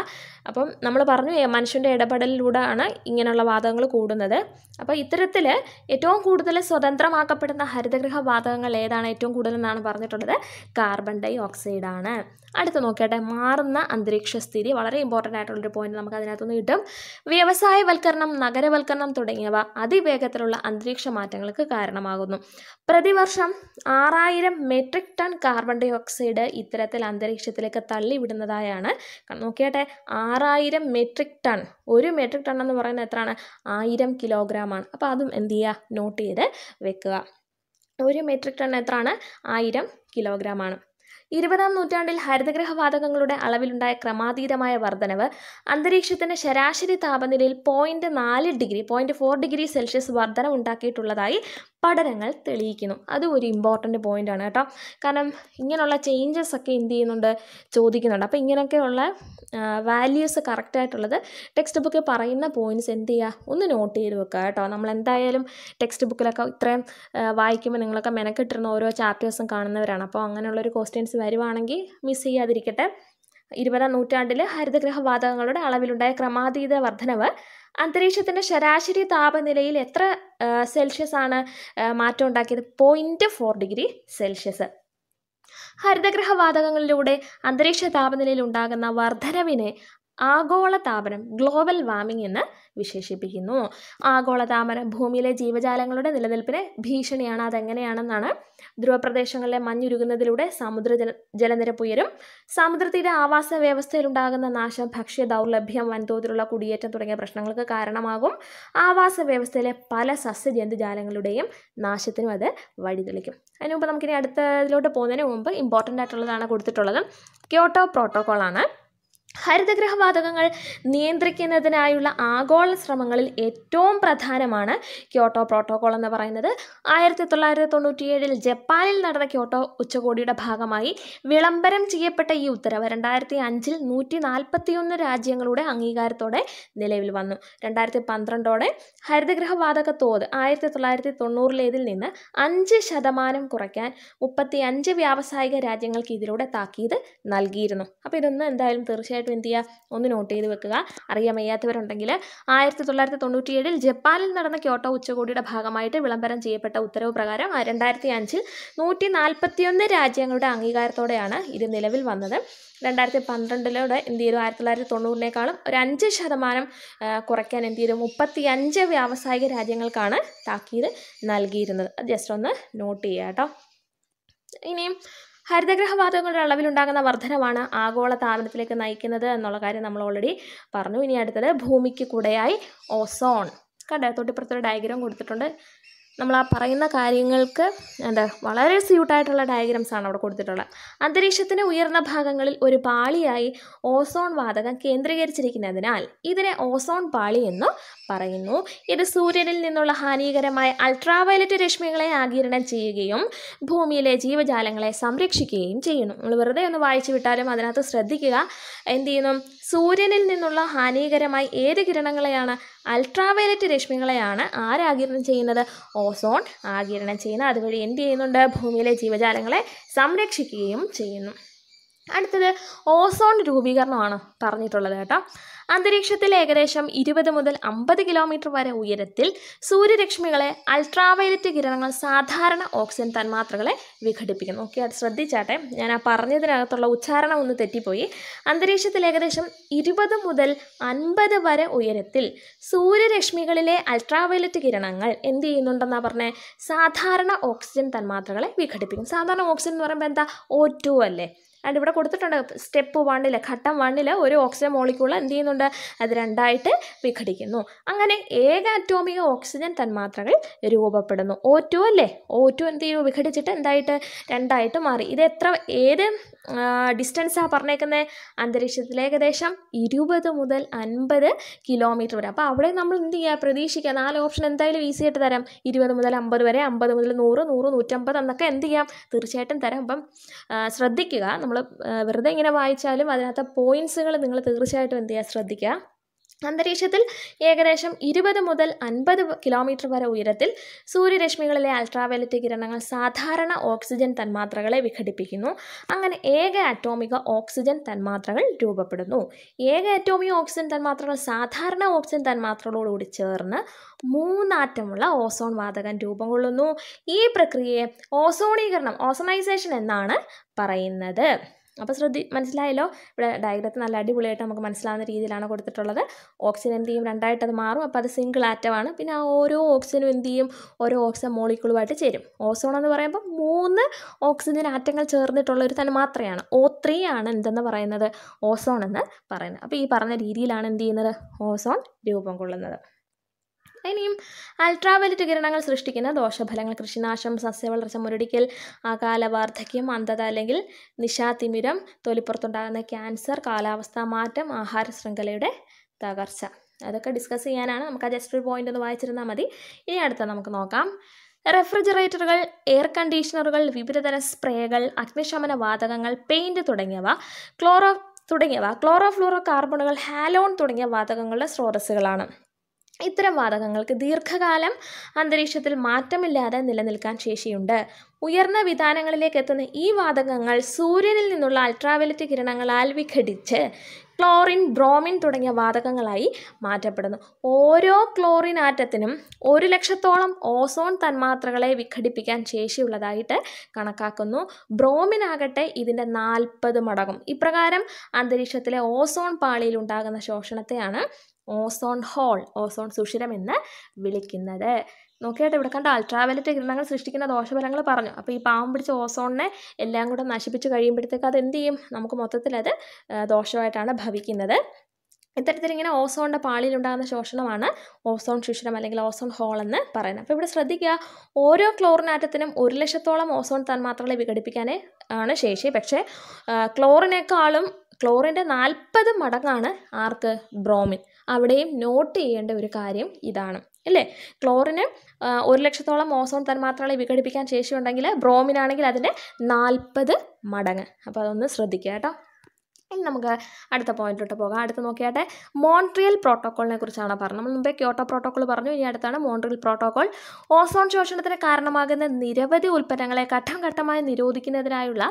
അപ്പം നമ്മൾ പറഞ്ഞു മനുഷ്യൻ്റെ ഇടപെടലിലൂടെയാണ് ഇങ്ങനെയുള്ള വാതകങ്ങൾ കൂടുന്നത് അപ്പോൾ ഇത്തരത്തിൽ ഏറ്റവും കൂടുതൽ സ്വതന്ത്രമാക്കപ്പെടുന്ന ഹരിതഗൃഹ വാതകങ്ങൾ ഏതാണ് ഏറ്റവും കൂടുതൽ എന്നാണ് പറഞ്ഞിട്ടുള്ളത് കാർബൺ ഡൈ ഓക്സൈഡാണ് അടുത്ത് നോക്കിയാട്ടെ മാറുന്ന അന്തരീക്ഷ സ്ഥിതി വളരെ ഇമ്പോർട്ടൻ്റ് ആയിട്ടുള്ളൊരു പോയിന്റ് നമുക്ക് അതിനകത്തുനിന്ന് കിട്ടും വ്യവസായവൽക്കരണം നഗരവൽക്കരണം തുടങ്ങിയവ അതിവേഗത്തിലുള്ള അന്തരീക്ഷ മാറ്റങ്ങൾക്ക് കാരണമാകുന്നു പ്രതിവർഷം ആറായിരം metric tonne carbon dioxide ഇത്തരത്തിൽ അന്തരീക്ഷത്തിലേക്ക് തള്ളിവിടുന്നതായാണ് നോക്കിയാട്ടെ ആറായിരം മെട്രിക് ടൺ ഒരു മെട്രിക് ടൺ എന്ന് പറയുന്നത് എത്രയാണ് ആയിരം കിലോഗ്രാം ആണ് അപ്പോൾ അതും എന്ത് ചെയ്യുക നോട്ട് ചെയ്ത് വെക്കുക ഒരു മെട്രിക് ടൺ എത്രയാണ് ആയിരം കിലോഗ്രാം ആണ് ഇരുപതാം നൂറ്റാണ്ടിൽ ഹരിതഗൃഹവാതകങ്ങളുടെ അളവിലുണ്ടായ ക്രമാതീതമായ വർധനവ് അന്തരീക്ഷത്തിൻ്റെ ശരാശരി താപനിലയിൽ പോയിൻറ്റ് നാല് degree point four degree Celsius വർധന ഉണ്ടാക്കിയിട്ടുള്ളതായി പഠനങ്ങൾ തെളിയിക്കുന്നു അതും ഒരു പോയിൻ്റ് ആണ് കേട്ടോ കാരണം ഇങ്ങനെയുള്ള ചേഞ്ചസ് ഒക്കെ എന്ത് ചെയ്യുന്നുണ്ട് ചോദിക്കുന്നുണ്ട് അപ്പോൾ ഇങ്ങനെയൊക്കെയുള്ള വാല്യൂസ് കറക്റ്റായിട്ടുള്ളത് ടെക്സ്റ്റ് ബുക്കിൽ പറയുന്ന പോയിൻറ്റ്സ് എന്ത് ചെയ്യുക ഒന്ന് നോട്ട് ചെയ്ത് വെക്കുക കേട്ടോ നമ്മൾ എന്തായാലും ടെക്സ്റ്റ് ബുക്കിലൊക്കെ ഇത്രയും വായിക്കുമ്പോൾ നിങ്ങളൊക്കെ മെനക്കെട്ടിരുന്ന ഓരോ ചാപ്റ്റേഴ്സും കാണുന്നവരാണ് അപ്പോൾ അങ്ങനെയുള്ളൊരു ക്വസ്റ്റ്യൻസ് വരുവാണെങ്കിൽ മിസ് ചെയ്യാതിരിക്കട്ടെ ഇരുപതാം ഹരിതഗ്രഹ വാതകങ്ങളുടെ അളവിലുണ്ടായ ക്രമാതീത വർധനവ് അന്തരീക്ഷത്തിന്റെ ശരാശരി താപനിലയിൽ എത്ര സെൽഷ്യസ് ആണ് മാറ്റം ഉണ്ടാക്കിയത് പോയിന്റ് ഫോർ ഡിഗ്രി സെൽഷ്യസ് വാതകങ്ങളിലൂടെ അന്തരീക്ഷ താപനിലയിൽ ഉണ്ടാകുന്ന വർധനവിനെ ആഗോള താപനം ഗ്ലോബൽ വാമിംഗ് എന്ന് വിശേഷിപ്പിക്കുന്നു ആഗോള താപനം ഭൂമിയിലെ ജീവജാലങ്ങളുടെ നിലനിൽപ്പിന് ഭീഷണിയാണ് അതെങ്ങനെയാണെന്നാണ് ധ്രുവപ്രദേശങ്ങളിലെ മഞ്ഞുരുകുന്നതിലൂടെ സമുദ്ര ജല ജലനിരപ്പ് ഉയരും സമുദ്രതീര ആവാസ വ്യവസ്ഥയിലുണ്ടാകുന്ന നാശം ഭക്ഷ്യ ദൗർലഭ്യം വൻതോതിലുള്ള കുടിയേറ്റം തുടങ്ങിയ പ്രശ്നങ്ങൾക്ക് കാരണമാകും ആവാസ വ്യവസ്ഥയിലെ പല സസ്യജന്തുജാലങ്ങളുടെയും നാശത്തിനും അത് വഴിതെളിക്കും അതിനു മുമ്പ് നമുക്കിനി അടുത്തതിലോട്ട് പോകുന്നതിന് മുമ്പ് ഇമ്പോർട്ടൻ്റ് ആയിട്ടുള്ളതാണ് കൊടുത്തിട്ടുള്ളത് ക്യോട്ടോ പ്രോട്ടോക്കോളാണ് ഹരിതഗ്രഹ വാതകങ്ങൾ നിയന്ത്രിക്കുന്നതിനായുള്ള ആഗോള ശ്രമങ്ങളിൽ ഏറ്റവും പ്രധാനമാണ് ക്യോട്ടോ പ്രോട്ടോകോൾ എന്ന് പറയുന്നത് ആയിരത്തി തൊള്ളായിരത്തി തൊണ്ണൂറ്റിയേഴിൽ ജപ്പാനിൽ നടന്ന ക്യോട്ടോ ഉച്ചകോടിയുടെ ഭാഗമായി വിളംബരം ചെയ്യപ്പെട്ട ഈ ഉത്തരവ് രണ്ടായിരത്തി അഞ്ചിൽ നൂറ്റി നാൽപ്പത്തിയൊന്ന് രാജ്യങ്ങളുടെ അംഗീകാരത്തോടെ നിലവിൽ വന്നു രണ്ടായിരത്തി പന്ത്രണ്ടോടെ ഹരിതഗ്രഹ വാതക തോത് ആയിരത്തി തൊള്ളായിരത്തി തൊണ്ണൂറിലേതിൽ നിന്ന് അഞ്ച് ശതമാനം കുറയ്ക്കാൻ മുപ്പത്തി അഞ്ച് വ്യാവസായിക രാജ്യങ്ങൾക്ക് ഇതിലൂടെ താക്കീത് നൽകിയിരുന്നു അപ്പോൾ ഇതൊന്നും എന്തായാലും തീർച്ചയായിട്ടും തീർച്ചയായിട്ടും എന്ത് ചെയ്യുക ഒന്ന് നോട്ട് ചെയ്ത് വെക്കുക അറിയാൻ വയ്യാത്തവരുണ്ടെങ്കിൽ ആയിരത്തി തൊള്ളായിരത്തി തൊണ്ണൂറ്റിയേഴിൽ ജപ്പാനിൽ നടന്ന ക്യോട്ടോ ഉച്ചകോടിയുടെ ഭാഗമായിട്ട് വിളംബരം ചെയ്യപ്പെട്ട ഉത്തരവ് പ്രകാരം രണ്ടായിരത്തി അഞ്ചിൽ നൂറ്റി നാൽപ്പത്തിയൊന്ന് രാജ്യങ്ങളുടെ അംഗീകാരത്തോടെയാണ് ഇത് നിലവിൽ വന്നത് രണ്ടായിരത്തി പന്ത്രണ്ടിലൂടെ എന്ത് ചെയ്തു ആയിരത്തി തൊള്ളായിരത്തി തൊണ്ണൂറിനേക്കാളും ഒരു അഞ്ച് ശതമാനം കുറയ്ക്കാൻ എന്ത് ചെയ്തു മുപ്പത്തി അഞ്ച് വ്യാവസായിക രാജ്യങ്ങൾക്കാണ് താക്കീത് നൽകിയിരുന്നത് അത് ജസ്റ്റ് ഒന്ന് നോട്ട് ചെയ്യാം കേട്ടോ ഇനിയും വാതകങ്ങളുടെ അളവിലുണ്ടാകുന്ന വർധനമാണ് ആഗോള താപനത്തിലേക്ക് നയിക്കുന്നത് എന്നുള്ള കാര്യം നമ്മൾ ഓൾറെഡി പറഞ്ഞു ഇനി അടുത്തത് ഭൂമിക്ക് കൂടെയായി ഓസോൺ കണ്ടോ തൊട്ടിപ്പുറത്തൊരു ഡയഗ്രാം കൊടുത്തിട്ടുണ്ട് നമ്മൾ ആ പറയുന്ന കാര്യങ്ങൾക്ക് എന്താ വളരെ സ്യൂട്ടായിട്ടുള്ള ഡയഗ്രാംസാണ് അവിടെ കൊടുത്തിട്ടുള്ളത് അന്തരീക്ഷത്തിൻ്റെ ഉയർന്ന ഭാഗങ്ങളിൽ ഒരു പാളിയായി ഓസോൺ വാതകം കേന്ദ്രീകരിച്ചിരിക്കുന്നതിനാൽ ഇതിനെ ഓസോൺ പാളി എന്ന് പറയുന്നു ഇത് സൂര്യനിൽ നിന്നുള്ള ഹാനികരമായ അൾട്രാവയലറ്റ് രശ്മികളെ ആകിരണം ചെയ്യുകയും ഭൂമിയിലെ ജീവജാലങ്ങളെ സംരക്ഷിക്കുകയും ചെയ്യുന്നു നമ്മൾ വെറുതെ ഒന്ന് വായിച്ചു വിട്ടാലും അതിനകത്ത് ശ്രദ്ധിക്കുക എന്ത് ചെയ്യുന്നു സൂര്യനിൽ നിന്നുള്ള ഹാനികരമായി ഏത് കിരണങ്ങളെയാണ് അൾട്രാവയലറ്റ് രശ്മികളെയാണ് ആരാകിരണം ചെയ്യുന്നത് ഓസോൺ ആകിരണം ചെയ്യുന്ന അതുവഴി എന്ത് ചെയ്യുന്നുണ്ട് ഭൂമിയിലെ ജീവജാലങ്ങളെ സംരക്ഷിക്കുകയും ചെയ്യുന്നു അടുത്തത് ഓസോൺ രൂപീകരണമാണ് പറഞ്ഞിട്ടുള്ളത് കേട്ടോ അന്തരീക്ഷത്തിൽ ഏകദേശം ഇരുപത് മുതൽ അമ്പത് കിലോമീറ്റർ വരെ ഉയരത്തിൽ സൂര്യരശ്മികളെ അൾട്രാവയലറ്റ് കിരണങ്ങൾ സാധാരണ ഓക്സിജൻ തന്മാത്രകളെ വിഘടിപ്പിക്കുന്നു ഓക്കെ അത് ശ്രദ്ധിച്ചാട്ടെ ഞാൻ ആ പറഞ്ഞതിനകത്തുള്ള ഉച്ചാരണം ഒന്ന് തെറ്റിപ്പോയി അന്തരീക്ഷത്തിൽ ഏകദേശം ഇരുപത് മുതൽ അൻപത് വരെ ഉയരത്തിൽ സൂര്യരശ്മികളിലെ അൾട്രാവയലറ്റ് കിരണങ്ങൾ എന്ത് ചെയ്യുന്നുണ്ടെന്നാണ് പറഞ്ഞത് സാധാരണ ഓക്സിജൻ തന്മാത്രകളെ വിഘടിപ്പിക്കും സാധാരണ ഓക്സിജൻ എന്ന് പറയുമ്പോൾ എന്താ ഓ അല്ലേ ആൻഡ് ഇവിടെ കൊടുത്തിട്ടുണ്ട് സ്റ്റെപ്പ് വണ്ണിൽ ഘട്ടം വണ്ണിൽ ഒരു ഓക്സിജൻ മോളിക്യൂൾ എന്ത് ചെയ്യുന്നുണ്ട് അത് രണ്ടായിട്ട് വിഘടിക്കുന്നു അങ്ങനെ ഏക അറ്റോമിക ഓക്സിജൻ തന്മാത്രകൾ രൂപപ്പെടുന്നു ഓ ടു അല്ലേ ഓ ടു എന്ത് ചെയ്യും വിഘടിച്ചിട്ട് എന്തായിട്ട് രണ്ടായിട്ട് മാറി ഇത് എത്ര ഏത് ഡിസ്റ്റൻസാണ് പറഞ്ഞേക്കുന്നത് അന്തരീക്ഷത്തിൽ ഏകദേശം ഇരുപത് മുതൽ അൻപത് കിലോമീറ്റർ വരെ അപ്പോൾ അവിടെ നമ്മൾ എന്ത് ചെയ്യുക പ്രതീക്ഷിക്കുക നാല് ഓപ്ഷൻ എന്തായാലും ഈസി ആയിട്ട് തരാം ഇരുപത് മുതൽ അമ്പത് വരെ അമ്പത് മുതൽ നൂറ് നൂറ് നൂറ്റമ്പത് എന്നൊക്കെ എന്ത് ചെയ്യാം തീർച്ചയായിട്ടും തരാം അപ്പം ശ്രദ്ധിക്കുക നമ്മൾ വെറുതെ ഇങ്ങനെ വായിച്ചാലും അതിനകത്ത് പോയിൻസുകൾ നിങ്ങൾ തീർച്ചയായിട്ടും എന്ത് ചെയ്യുക ശ്രദ്ധിക്കുക അന്തരീക്ഷത്തിൽ ഏകദേശം ഇരുപത് മുതൽ അൻപത് കിലോമീറ്റർ വരെ ഉയരത്തിൽ സൂര്യരശ്മികളിലെ അൾട്രാവയലറ്റ് കിരണങ്ങൾ സാധാരണ ഓക്സിജൻ തന്മാത്രകളെ വിഘടിപ്പിക്കുന്നു അങ്ങനെ ഏക അറ്റോമിക ഓക്സിജൻ തന്മാത്രകൾ രൂപപ്പെടുന്നു ഏക അറ്റോമിക ഓക്സിജൻ തന്മാത്രകൾ സാധാരണ ഓക്സിജൻ തന്മാത്രകളോടുകൂടി ചേർന്ന് മൂന്നാറ്റമുള്ള ഓസോൺ വാതകം രൂപം കൊള്ളുന്നു ഈ പ്രക്രിയയെ ഓസോണീകരണം ഓസണൈസേഷൻ എന്നാണ് പറയുന്നത് അപ്പോൾ ശ്രദ്ധി മനസ്സിലായല്ലോ ഇവിടെ ഡയഗ്രത്തിൽ നല്ല അടിപൊളിയായിട്ട് നമുക്ക് മനസ്സിലാവുന്ന രീതിയിലാണ് കൊടുത്തിട്ടുള്ളത് ഓക്സിജൻ എന്ത് ചെയ്യും രണ്ടായിട്ട് അത് മാറും അപ്പോൾ അത് സിംഗിൾ ആറ്റമാണ് പിന്നെ ആ ഓരോ ഓക്സിജനും എന്ത് ചെയ്യും ഓരോ ഓക്സിജൻ മോളിക്കുളുമായിട്ട് ചേരും ഓസോൺ എന്ന് പറയുമ്പോൾ മൂന്ന് ഓക്സിജൻ ആറ്റങ്ങൾ ചേർന്നിട്ടുള്ള ഒരു തന്മാത്രയാണ് ഓ ത്രീ ആണ് എന്തെന്ന് പറയുന്നത് ഓസോൺ എന്ന് പറയുന്നത് അപ്പോൾ ഈ പറഞ്ഞ രീതിയിലാണ് എന്ത് ചെയ്യുന്നത് ഓസോൺ രൂപം കൊള്ളുന്നത് ഇനിയും അൾട്രാവയലറ്റ് കിരണങ്ങൾ സൃഷ്ടിക്കുന്ന ദോഷഫലങ്ങൾ കൃഷിനാശം സസ്യവളർച്ച മുരടിക്കൽ അകാല വാർദ്ധക്യം അന്ധത അല്ലെങ്കിൽ നിശാതിമിരം തൊലിപ്പുറത്തുണ്ടാകുന്ന ക്യാൻസർ കാലാവസ്ഥാ മാറ്റം ആഹാര ശൃംഖലയുടെ തകർച്ച അതൊക്കെ ഡിസ്കസ് ചെയ്യാനാണ് നമുക്ക് ആ ജസ്റ്റ് ഒരു പോയിന്റ് ഒന്ന് വായിച്ചിരുന്നാൽ മതി ഇനി അടുത്ത നമുക്ക് നോക്കാം റെഫ്രിജറേറ്ററുകൾ എയർ കണ്ടീഷണറുകൾ വിവിധതര സ്പ്രേകൾ അഗ്നിശമന വാതകങ്ങൾ പെയിൻറ് തുടങ്ങിയവ ക്ലോറോ തുടങ്ങിയവ ക്ലോറോഫ്ലൂറോ കാർബണുകൾ ഹാലോൺ തുടങ്ങിയ വാതകങ്ങളുടെ സ്രോതസ്സുകളാണ് ഇത്തരം വാതകങ്ങൾക്ക് ദീർഘകാലം അന്തരീക്ഷത്തിൽ മാറ്റമില്ലാതെ നിലനിൽക്കാൻ ശേഷിയുണ്ട് ഉയർന്ന വിതാനങ്ങളിലേക്ക് എത്തുന്ന ഈ വാതകങ്ങൾ സൂര്യനിൽ നിന്നുള്ള അൾട്രാവയലറ്റ് കിരണങ്ങളാൽ വിഘടിച്ച് ക്ലോറിൻ ബ്രോമിൻ തുടങ്ങിയ വാതകങ്ങളായി മാറ്റപ്പെടുന്നു ഓരോ ക്ലോറിൻ ആറ്റത്തിനും ഒരു ലക്ഷത്തോളം ഓസോൺ തന്മാത്രകളെ വിഘടിപ്പിക്കാൻ ശേഷിയുള്ളതായിട്ട് കണക്കാക്കുന്നു ബ്രോമിൻ ആകട്ടെ ഇതിൻ്റെ നാൽപ്പത് മടങ്ങും ഇപ്രകാരം അന്തരീക്ഷത്തിലെ ഓസോൺ പാളിയിൽ ഉണ്ടാകുന്ന ശോഷണത്തെയാണ് ഓസോൺ ഹോൾ ഓസോൺ സുഷിരം എന്ന് വിളിക്കുന്നത് നോക്കിയിട്ട് ഇവിടെ കണ്ട അൾട്രാവയലറ്റ് കിരണങ്ങൾ സൃഷ്ടിക്കുന്ന ദോഷഫലങ്ങൾ പറഞ്ഞു അപ്പോൾ ഈ പാവം പിടിച്ച ഓസോണിനെ എല്ലാം കൂടെ നശിപ്പിച്ച് കഴിയുമ്പോഴത്തേക്ക് അത് എന്ത് ചെയ്യും നമുക്ക് മൊത്തത്തിൽ അത് ദോഷമായിട്ടാണ് ഭവിക്കുന്നത് ഇത്തരത്തിൽ ഇങ്ങനെ പാളിയിൽ ഉണ്ടാകുന്ന ശോഷണമാണ് ഓസോൺ ശുഷിരം അല്ലെങ്കിൽ ഓസോൺ ഹോൾ എന്ന് പറയുന്നത് അപ്പോൾ ഇവിടെ ശ്രദ്ധിക്കുക ഓരോ ക്ലോറിനാറ്റത്തിനും ഒരു ലക്ഷത്തോളം ഓസോൺ തന്മാത്രകളെ വിഘടിപ്പിക്കാനേ ആണ് ശേഷി പക്ഷേ ക്ലോറിനേക്കാളും ക്ലോറിൻ്റെ നാൽപ്പത് മടങ്ങാണ് ആർക്ക് ബ്രോമിൻ അവിടെയും നോട്ട് ചെയ്യേണ്ട ഒരു കാര്യം ഇതാണ് അല്ലേ ക്ലോറിന് ഒരു ലക്ഷത്തോളം ഓസോൺ തന്മാത്രകളെ വിഘടിപ്പിക്കാൻ ശേഷിയുണ്ടെങ്കിൽ ബ്രോമിനാണെങ്കിൽ അതിൻ്റെ നാൽപ്പത് മടങ്ങ് അപ്പോൾ അതൊന്ന് ശ്രദ്ധിക്കുക കേട്ടോ ഇനി നമുക്ക് അടുത്ത പോയിന്റിലോട്ട് പോകാം അടുത്ത് നോക്കിയാട്ടെ മോൺട്രിയൽ പ്രോട്ടോക്കോളിനെ കുറിച്ചാണ് പറഞ്ഞത് നമ്മൾ മുമ്പേ ക്യോട്ടോ പ്രോട്ടോക്കോൾ പറഞ്ഞു ഇനി അടുത്താണ് മോൺട്രിയൽ പ്രോട്ടോക്കോൾ ഓസോൺ ശോഷണത്തിന് കാരണമാകുന്ന നിരവധി ഉൽപ്പന്നങ്ങളെ ഘട്ടം ഘട്ടമായി നിരോധിക്കുന്നതിനായുള്ള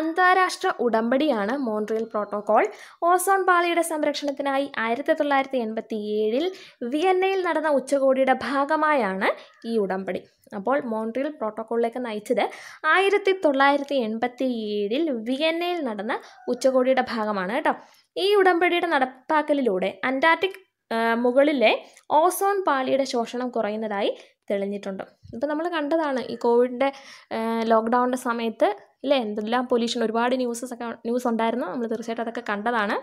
അന്താരാഷ്ട്ര ഉടമ്പടിയാണ് മോൺട്രിയൽ പ്രോട്ടോക്കോൾ ഓസോൺ പാളിയുടെ സംരക്ഷണത്തിനായി ആയിരത്തി തൊള്ളായിരത്തി എൺപത്തി ഏഴിൽ വിയന്നയിൽ നടന്ന ഉച്ചകോടിയുടെ ഭാഗമായാണ് ഈ ഉടമ്പടി അപ്പോൾ മോൺട്രിയൽ പ്രോട്ടോക്കോളിലേക്ക് നയിച്ചത് ആയിരത്തി തൊള്ളായിരത്തി എൺപത്തി ഏഴിൽ വിയന്നയിൽ നടന്ന ഉച്ചകോടിയുടെ ഭാഗമാണ് കേട്ടോ ഈ ഉടമ്പടിയുടെ നടപ്പാക്കലിലൂടെ അന്റാർട്ടിക് മുകളിലെ ഓസോൺ പാളിയുടെ ശോഷണം കുറയുന്നതായി തെളിഞ്ഞിട്ടുണ്ട് ഇപ്പം നമ്മൾ കണ്ടതാണ് ഈ കോവിഡിൻ്റെ ലോക്ക്ഡൗണിൻ്റെ സമയത്ത് ഇല്ലേ എന്തെല്ലാം പൊല്യൂഷൻ ഒരുപാട് ന്യൂസസ് ന്യൂസ് ഉണ്ടായിരുന്നു നമ്മൾ തീർച്ചയായിട്ടും അതൊക്കെ കണ്ടതാണ്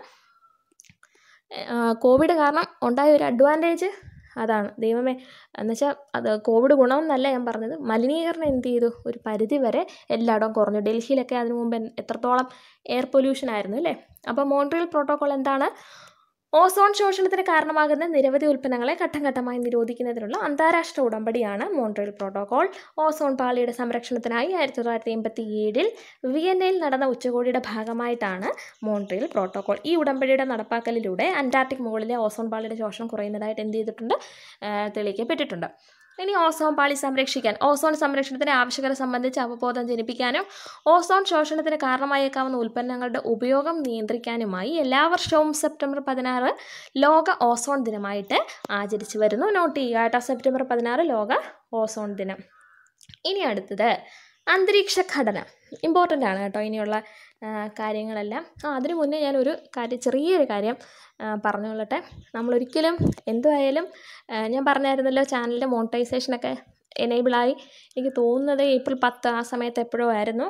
കോവിഡ് കാരണം ഉണ്ടായ ഒരു അഡ്വാൻറ്റേജ് അതാണ് ദൈവമേ എന്നുവെച്ചാൽ അത് കോവിഡ് ഗുണമെന്നല്ല ഞാൻ പറഞ്ഞത് മലിനീകരണം എന്ത് ചെയ്തു ഒരു പരിധി വരെ എല്ലായിടവും കുറഞ്ഞു ഡൽഹിയിലൊക്കെ അതിനു മുമ്പ് എത്രത്തോളം എയർ പൊല്യൂഷൻ ആയിരുന്നു അല്ലേ അപ്പോൾ മോൺട്രിയൽ പ്രോട്ടോക്കോൾ എന്താണ് ഓസോൺ ശോഷണത്തിന് കാരണമാകുന്ന നിരവധി ഉൽപ്പന്നങ്ങളെ ഘട്ടം ഘട്ടമായി നിരോധിക്കുന്നതിനുള്ള അന്താരാഷ്ട്ര ഉടമ്പടിയാണ് മോൺട്രൽ പ്രോട്ടോകോൾ ഓസോൺ പാളിയുടെ സംരക്ഷണത്തിനായി ആയിരത്തി തൊള്ളായിരത്തി എൺപത്തി ഏഴിൽ വിയന്നയിൽ നടന്ന ഉച്ചകോടിയുടെ ഭാഗമായിട്ടാണ് മോൺട്രൽ പ്രോട്ടോകോൾ ഈ ഉടമ്പടിയുടെ നടപ്പാക്കലിലൂടെ അന്റാർട്ടിക് മുകളിലെ ഓസോൺ പാളിയുടെ ശോഷണം കുറയുന്നതായിട്ട് എന്ത് ചെയ്തിട്ടുണ്ട് തെളിയിക്കപ്പെട്ടിട്ടുണ്ട് ഇനി ഓസോൺ പാളി സംരക്ഷിക്കാൻ ഓസോൺ സംരക്ഷണത്തിന് ആവശ്യകത സംബന്ധിച്ച് അവബോധം ജനിപ്പിക്കാനും ഓസോൺ ശോഷണത്തിന് കാരണമായേക്കാവുന്ന ഉൽപ്പന്നങ്ങളുടെ ഉപയോഗം നിയന്ത്രിക്കാനുമായി എല്ലാ വർഷവും സെപ്റ്റംബർ പതിനാറ് ലോക ഓസോൺ ദിനമായിട്ട് ആചരിച്ചു വരുന്നു നോട്ട് ചെയ്യുക കേട്ടോ സെപ്റ്റംബർ പതിനാറ് ലോക ഓസോൺ ദിനം ഇനി അടുത്തത് അന്തരീക്ഷ ഘടന ഇമ്പോർട്ടൻ്റ് ആണ് കേട്ടോ ഇനിയുള്ള കാര്യങ്ങളെല്ലാം ആ അതിനു മുന്നേ ഞാനൊരു കാര്യം ചെറിയൊരു കാര്യം പറഞ്ഞുകൊള്ളട്ടെ നമ്മളൊരിക്കലും എന്തുവായാലും ഞാൻ പറഞ്ഞായിരുന്നല്ലോ ചാനലിൻ്റെ മോണിറ്റൈസേഷനൊക്കെ എനേബിളായി എനിക്ക് തോന്നുന്നത് ഏപ്രിൽ പത്ത് ആ സമയത്ത് എപ്പോഴോ ആയിരുന്നു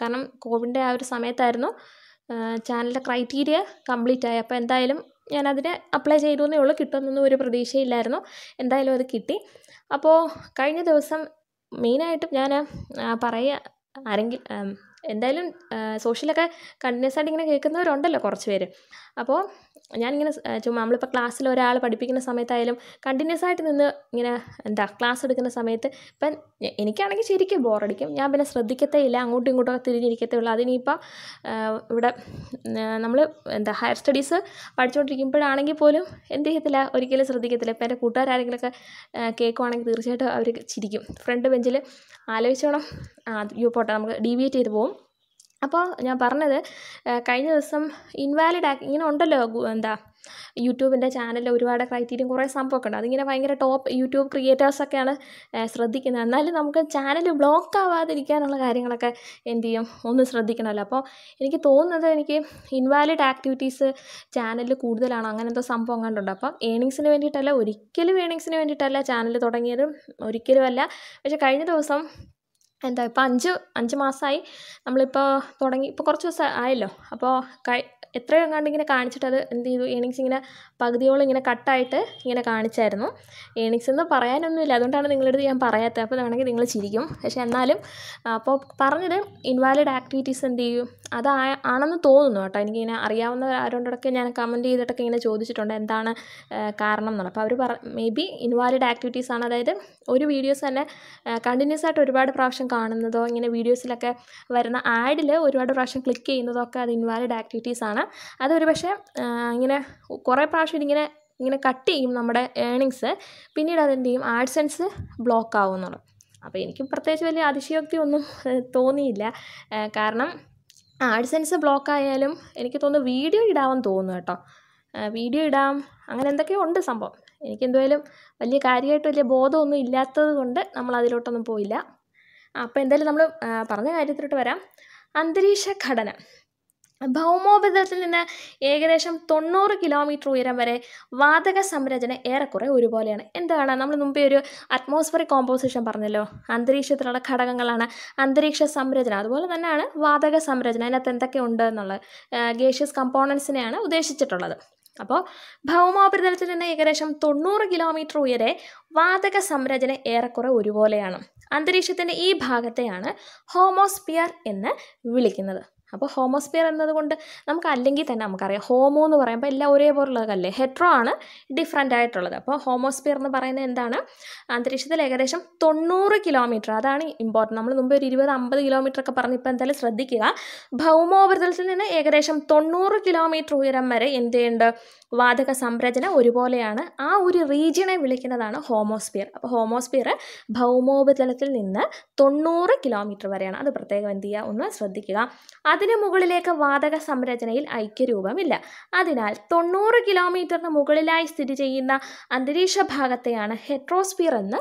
കാരണം കോവിഡിൻ്റെ ആ ഒരു സമയത്തായിരുന്നു ചാനലിൻ്റെ ക്രൈറ്റീരിയ കംപ്ലീറ്റ് ആയി അപ്പോൾ എന്തായാലും ഞാനതിന് അപ്ലൈ ചെയ്തു എന്നേ ഉള്ളൂ കിട്ടുമെന്നൊന്നും ഒരു പ്രതീക്ഷയില്ലായിരുന്നു എന്തായാലും അത് കിട്ടി അപ്പോൾ കഴിഞ്ഞ ദിവസം മെയിനായിട്ടും ഞാൻ പറയുക ആരെങ്കിലും എന്തായാലും സോഷ്യലൊക്കെ കണ്ടിന്യൂസ് ആയിട്ട് ഇങ്ങനെ കേൾക്കുന്നവരുണ്ടല്ലോ കുറച്ച് പേര് അപ്പോൾ ഞാനിങ്ങനെ ചുമ്മാ നമ്മളിപ്പോൾ ക്ലാസ്സിൽ ഒരാൾ പഠിപ്പിക്കുന്ന സമയത്തായാലും കണ്ടിന്യൂസ് ആയിട്ട് നിന്ന് ഇങ്ങനെ എന്താ ക്ലാസ് എടുക്കുന്ന സമയത്ത് ഇപ്പം എനിക്കാണെങ്കിൽ ശരിക്കും ബോറടിക്കും ഞാൻ പിന്നെ ശ്രദ്ധിക്കത്തേ ഇല്ല അങ്ങോട്ടും ഇങ്ങോട്ടും തിരിഞ്ഞിരിക്കത്തേ ഉള്ളൂ അതിനിപ്പോൾ ഇവിടെ നമ്മൾ എന്താ ഹയർ സ്റ്റഡീസ് പഠിച്ചുകൊണ്ടിരിക്കുമ്പോഴാണെങ്കിൽ പോലും എന്ത് ചെയ്യത്തില്ല ഒരിക്കലും ശ്രദ്ധിക്കത്തില്ല ഇപ്പം എൻ്റെ കൂട്ടുകാരെങ്കിലൊക്കെ കേൾക്കുവാണെങ്കിൽ തീർച്ചയായിട്ടും അവർ ചിരിക്കും ഫ്രണ്ട് ബെഞ്ചിൽ ആലോചിച്ചോണം ആ യു പോട്ടെ നമുക്ക് ഡീവിയേറ്റ് ചെയ്ത് പോകും അപ്പോൾ ഞാൻ പറഞ്ഞത് കഴിഞ്ഞ ദിവസം ഇൻവാലിഡ് ആക്കി ഇങ്ങനെ ഉണ്ടല്ലോ എന്താ യൂട്യൂബിൻ്റെ ചാനലിൽ ഒരുപാട് ക്രൈറ്റീരിയ കുറേ സംഭവമൊക്കെ ഉണ്ട് അതിങ്ങനെ ഭയങ്കര ടോപ്പ് യൂട്യൂബ് ക്രിയേറ്റേഴ്സൊക്കെയാണ് ശ്രദ്ധിക്കുന്നത് എന്നാലും നമുക്ക് ചാനൽ ബ്ലോക്ക് ആവാതിരിക്കാനുള്ള കാര്യങ്ങളൊക്കെ എന്തു ചെയ്യും ഒന്ന് ശ്രദ്ധിക്കണമല്ലോ അപ്പോൾ എനിക്ക് തോന്നുന്നത് എനിക്ക് ഇൻവാലിഡ് ആക്ടിവിറ്റീസ് ചാനലിൽ കൂടുതലാണ് അങ്ങനത്തെ സംഭവം കണ്ടുണ്ട് അപ്പോൾ ഏണിങ്സിന് വേണ്ടിയിട്ടല്ല ഒരിക്കലും ഏണിങ്സിന് വേണ്ടിയിട്ടല്ല ചാനൽ തുടങ്ങിയത് ഒരിക്കലുമല്ല പക്ഷേ കഴിഞ്ഞ ദിവസം എന്താ ഇപ്പോൾ അഞ്ച് അഞ്ച് മാസമായി നമ്മളിപ്പോൾ തുടങ്ങി ഇപ്പോൾ കുറച്ച് ദിവസം ആയല്ലോ അപ്പോൾ എത്രയോ എങ്ങാണ്ട് ഇങ്ങനെ കാണിച്ചിട്ട് അത് എന്ത് ചെയ്തു ഏണിങ്സ് ഇങ്ങനെ പകുതിയോളം ഇങ്ങനെ കട്ടായിട്ട് ഇങ്ങനെ കാണിച്ചായിരുന്നു ഏണിക്സ് എന്ന് പറയാനൊന്നുമില്ല അതുകൊണ്ടാണ് നിങ്ങളടുത്ത് ഞാൻ പറയാത്തത് അപ്പോൾ വേണമെങ്കിൽ നിങ്ങൾ ചിരിക്കും പക്ഷേ എന്നാലും അപ്പോൾ പറഞ്ഞത് ഇൻവാലിഡ് ആക്ടിവിറ്റീസ് എന്ത് ചെയ്യും അത് ആണെന്ന് തോന്നുന്നു കേട്ടോ എനിക്കിങ്ങനെ അറിയാവുന്ന ആരോടൊക്കെ ഞാൻ കമൻറ്റ് ചെയ്തിട്ടൊക്കെ ഇങ്ങനെ ചോദിച്ചിട്ടുണ്ട് എന്താണ് കാരണം എന്നുള്ളത് അപ്പോൾ അവർ പറ മേ ബി ഇൻവാലിഡ് ആക്ടിവിറ്റീസ് ആണ് അതായത് ഒരു വീഡിയോസ് തന്നെ കണ്ടിന്യൂസ് ആയിട്ട് ഒരുപാട് പ്രാവശ്യം കാണുന്നതോ ഇങ്ങനെ വീഡിയോസിലൊക്കെ വരുന്ന ആഡിൽ ഒരുപാട് പ്രാവശ്യം ക്ലിക്ക് ചെയ്യുന്നതൊക്കെ അത് ഇൻവാലിഡ് ആക്ടിവിറ്റീസ് ആണ് അതൊരു പക്ഷേ ഇങ്ങനെ കുറേ പ്രാവശ്യം ഷീറ്റ് ഇങ്ങനെ ഇങ്ങനെ കട്ട് ചെയ്യും നമ്മുടെ ഏണിങ്സ് പിന്നീട് അതെന്ത് ചെയ്യും ആഡ്സെൻസ് ബ്ലോക്ക് ആവുന്നുള്ളൂ അപ്പോൾ എനിക്ക് പ്രത്യേകിച്ച് വലിയ അതിശയോക്തി ഒന്നും തോന്നിയില്ല കാരണം ആഡ്സെൻസ് ബ്ലോക്ക് ആയാലും എനിക്ക് തോന്നുന്നു വീഡിയോ ഇടാമെന്ന് തോന്നുന്നു കേട്ടോ വീഡിയോ ഇടാം അങ്ങനെ എന്തൊക്കെയോ ഉണ്ട് സംഭവം എനിക്ക് എന്തായാലും വലിയ കാര്യമായിട്ട് വലിയ ബോധമൊന്നും ഇല്ലാത്തത് കൊണ്ട് നമ്മൾ അതിലോട്ടൊന്നും പോയില്ല അപ്പോൾ എന്തായാലും നമ്മൾ പറഞ്ഞ കാര്യത്തിലോട്ട് വരാം അന്തരീക്ഷ ഘടന ഭൗമോപരിതലത്തിൽ നിന്ന് ഏകദേശം തൊണ്ണൂറ് കിലോമീറ്റർ ഉയരം വരെ വാതക സംരചന ഏറെക്കുറെ ഒരുപോലെയാണ് എന്താണ് നമ്മൾ മുമ്പേ ഒരു അറ്റ്മോസ്ഫിയർ കോമ്പോസിഷൻ പറഞ്ഞല്ലോ അന്തരീക്ഷത്തിലുള്ള ഘടകങ്ങളാണ് അന്തരീക്ഷ സംരചന അതുപോലെ തന്നെയാണ് വാതക സംരചന അതിനകത്ത് എന്തൊക്കെ ഉണ്ട് എന്നുള്ളത് ഗേഷ്യസ് കമ്പോണൻസിനെയാണ് ഉദ്ദേശിച്ചിട്ടുള്ളത് അപ്പോൾ ഭൗമോപരിതലത്തിൽ നിന്ന് ഏകദേശം തൊണ്ണൂറ് കിലോമീറ്റർ ഉയരെ വാതക സംരചന ഏറെക്കുറെ ഒരുപോലെയാണ് അന്തരീക്ഷത്തിൻ്റെ ഈ ഭാഗത്തെയാണ് ഹോമോസ്പിയർ എന്ന് വിളിക്കുന്നത് അപ്പോൾ ഹോമോസ്പിയർ എന്നതുകൊണ്ട് നമുക്ക് അല്ലെങ്കിൽ തന്നെ നമുക്കറിയാം ഹോമോ എന്ന് പറയുമ്പോൾ എല്ലാം ഒരേപോലുള്ളതല്ലേ ഹെട്രോ ആണ് ഡിഫറെൻ്റ് ആയിട്ടുള്ളത് അപ്പോൾ ഹോമോസ്പിയർ എന്ന് പറയുന്നത് എന്താണ് അന്തരീക്ഷത്തിൽ ഏകദേശം തൊണ്ണൂറ് കിലോമീറ്റർ അതാണ് ഇമ്പോർട്ടൻറ്റ് നമ്മൾ മുമ്പ് ഒരു ഇരുപത് അമ്പത് കിലോമീറ്റർ ഒക്കെ പറഞ്ഞ് ഇപ്പോൾ എന്തായാലും ശ്രദ്ധിക്കുക ഭൗമോപരിതലത്തിൽ നിന്ന് ഏകദേശം തൊണ്ണൂറ് കിലോമീറ്റർ ഉയരം വരെ എന്ത് ചെയ്യേണ്ട വാതക സംരചന ഒരുപോലെയാണ് ആ ഒരു റീജിയനെ വിളിക്കുന്നതാണ് ഹോമോസ്പിയർ അപ്പോൾ ഹോമോസ്പിയർ ഭൗമോപരിതലത്തിൽ നിന്ന് തൊണ്ണൂറ് കിലോമീറ്റർ വരെയാണ് അത് പ്രത്യേകം എന്ത് ചെയ്യുക ഒന്ന് ശ്രദ്ധിക്കുക അത് അതിനു മുകളിലേക്ക് വാതക സംരചനയിൽ ഐക്യരൂപമില്ല അതിനാൽ തൊണ്ണൂറ് കിലോമീറ്ററിന് മുകളിലായി സ്ഥിതി ചെയ്യുന്ന അന്തരീക്ഷ ഭാഗത്തെയാണ് ഹെട്രോസ്ഫിയർ എന്ന്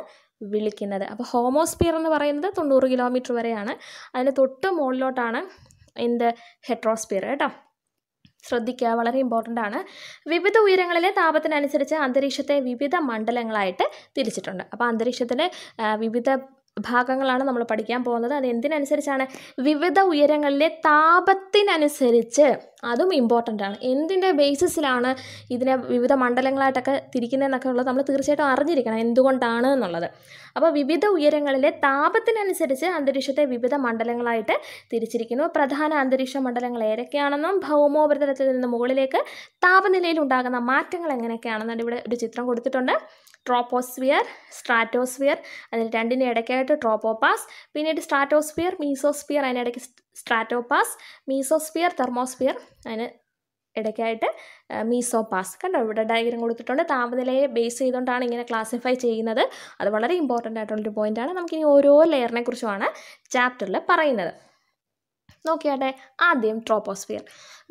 വിളിക്കുന്നത് അപ്പോൾ ഹോമോസ്ഫിയർ എന്ന് പറയുന്നത് തൊണ്ണൂറ് കിലോമീറ്റർ വരെയാണ് അതിന് തൊട്ട് മുകളിലോട്ടാണ് എന്ത് ഹെട്രോസ്ഫിയർ കേട്ടോ ശ്രദ്ധിക്കുക വളരെ ഇമ്പോർട്ടൻ്റ് ആണ് വിവിധ ഉയരങ്ങളിലെ താപത്തിനനുസരിച്ച് അന്തരീക്ഷത്തെ വിവിധ മണ്ഡലങ്ങളായിട്ട് തിരിച്ചിട്ടുണ്ട് അപ്പോൾ അന്തരീക്ഷത്തിലെ വിവിധ ഭാഗങ്ങളാണ് നമ്മൾ പഠിക്കാൻ പോകുന്നത് അത് എന്തിനനുസരിച്ചാണ് വിവിധ ഉയരങ്ങളിലെ താപത്തിനനുസരിച്ച് അതും ഇമ്പോർട്ടൻ്റ് ആണ് എന്തിൻ്റെ ബേസിസിലാണ് ഇതിനെ വിവിധ മണ്ഡലങ്ങളായിട്ടൊക്കെ തിരിക്കുന്നതെന്നൊക്കെ ഉള്ളത് നമ്മൾ തീർച്ചയായിട്ടും അറിഞ്ഞിരിക്കണം എന്തുകൊണ്ടാണ് എന്നുള്ളത് അപ്പോൾ വിവിധ ഉയരങ്ങളിലെ താപത്തിനനുസരിച്ച് അന്തരീക്ഷത്തെ വിവിധ മണ്ഡലങ്ങളായിട്ട് തിരിച്ചിരിക്കുന്നു പ്രധാന അന്തരീക്ഷ മണ്ഡലങ്ങൾ ഏതൊക്കെയാണെന്നും ഭൗമോപരിതലത്തിൽ നിന്ന് മുകളിലേക്ക് താപനിലയിൽ ഉണ്ടാകുന്ന മാറ്റങ്ങൾ എങ്ങനെയൊക്കെയാണെന്നാണ് ഇവിടെ ഒരു ചിത്രം കൊടുത്തിട്ടുണ്ട് ട്രോപ്പോസ്ഫിയർ സ്ട്രാറ്റോസ്ഫിയർ അതിൽ രണ്ടിൻ്റെ ഇടയ്ക്കായിട്ട് ട്രോപ്പോപാസ് പിന്നീട് സ്ട്രാറ്റോസ്ഫിയർ മീസോസ്ഫിയർ അതിനിടയ്ക്ക് സ്ട്രാറ്റോപാസ് മീസോസ്ഫിയർ തെർമോസ്ഫിയർ അതിന് ഇടയ്ക്കായിട്ട് മീസോപാസ് കണ്ടോ ഇവിടെ ഡയഗ്രം കൊടുത്തിട്ടുണ്ട് താപനിലയെ ബേസ് ചെയ്തുകൊണ്ടാണ് ഇങ്ങനെ ക്ലാസിഫൈ ചെയ്യുന്നത് അത് വളരെ ഇമ്പോർട്ടൻ്റ് ആയിട്ടുള്ളൊരു പോയിൻ്റാണ് നമുക്കിനി ഓരോ ലെയറിനെ കുറിച്ചുമാണ് ചാപ്റ്ററിൽ പറയുന്നത് നോക്കിയാട്ടെ ആദ്യം ട്രോപ്പോസ്ഫിയർ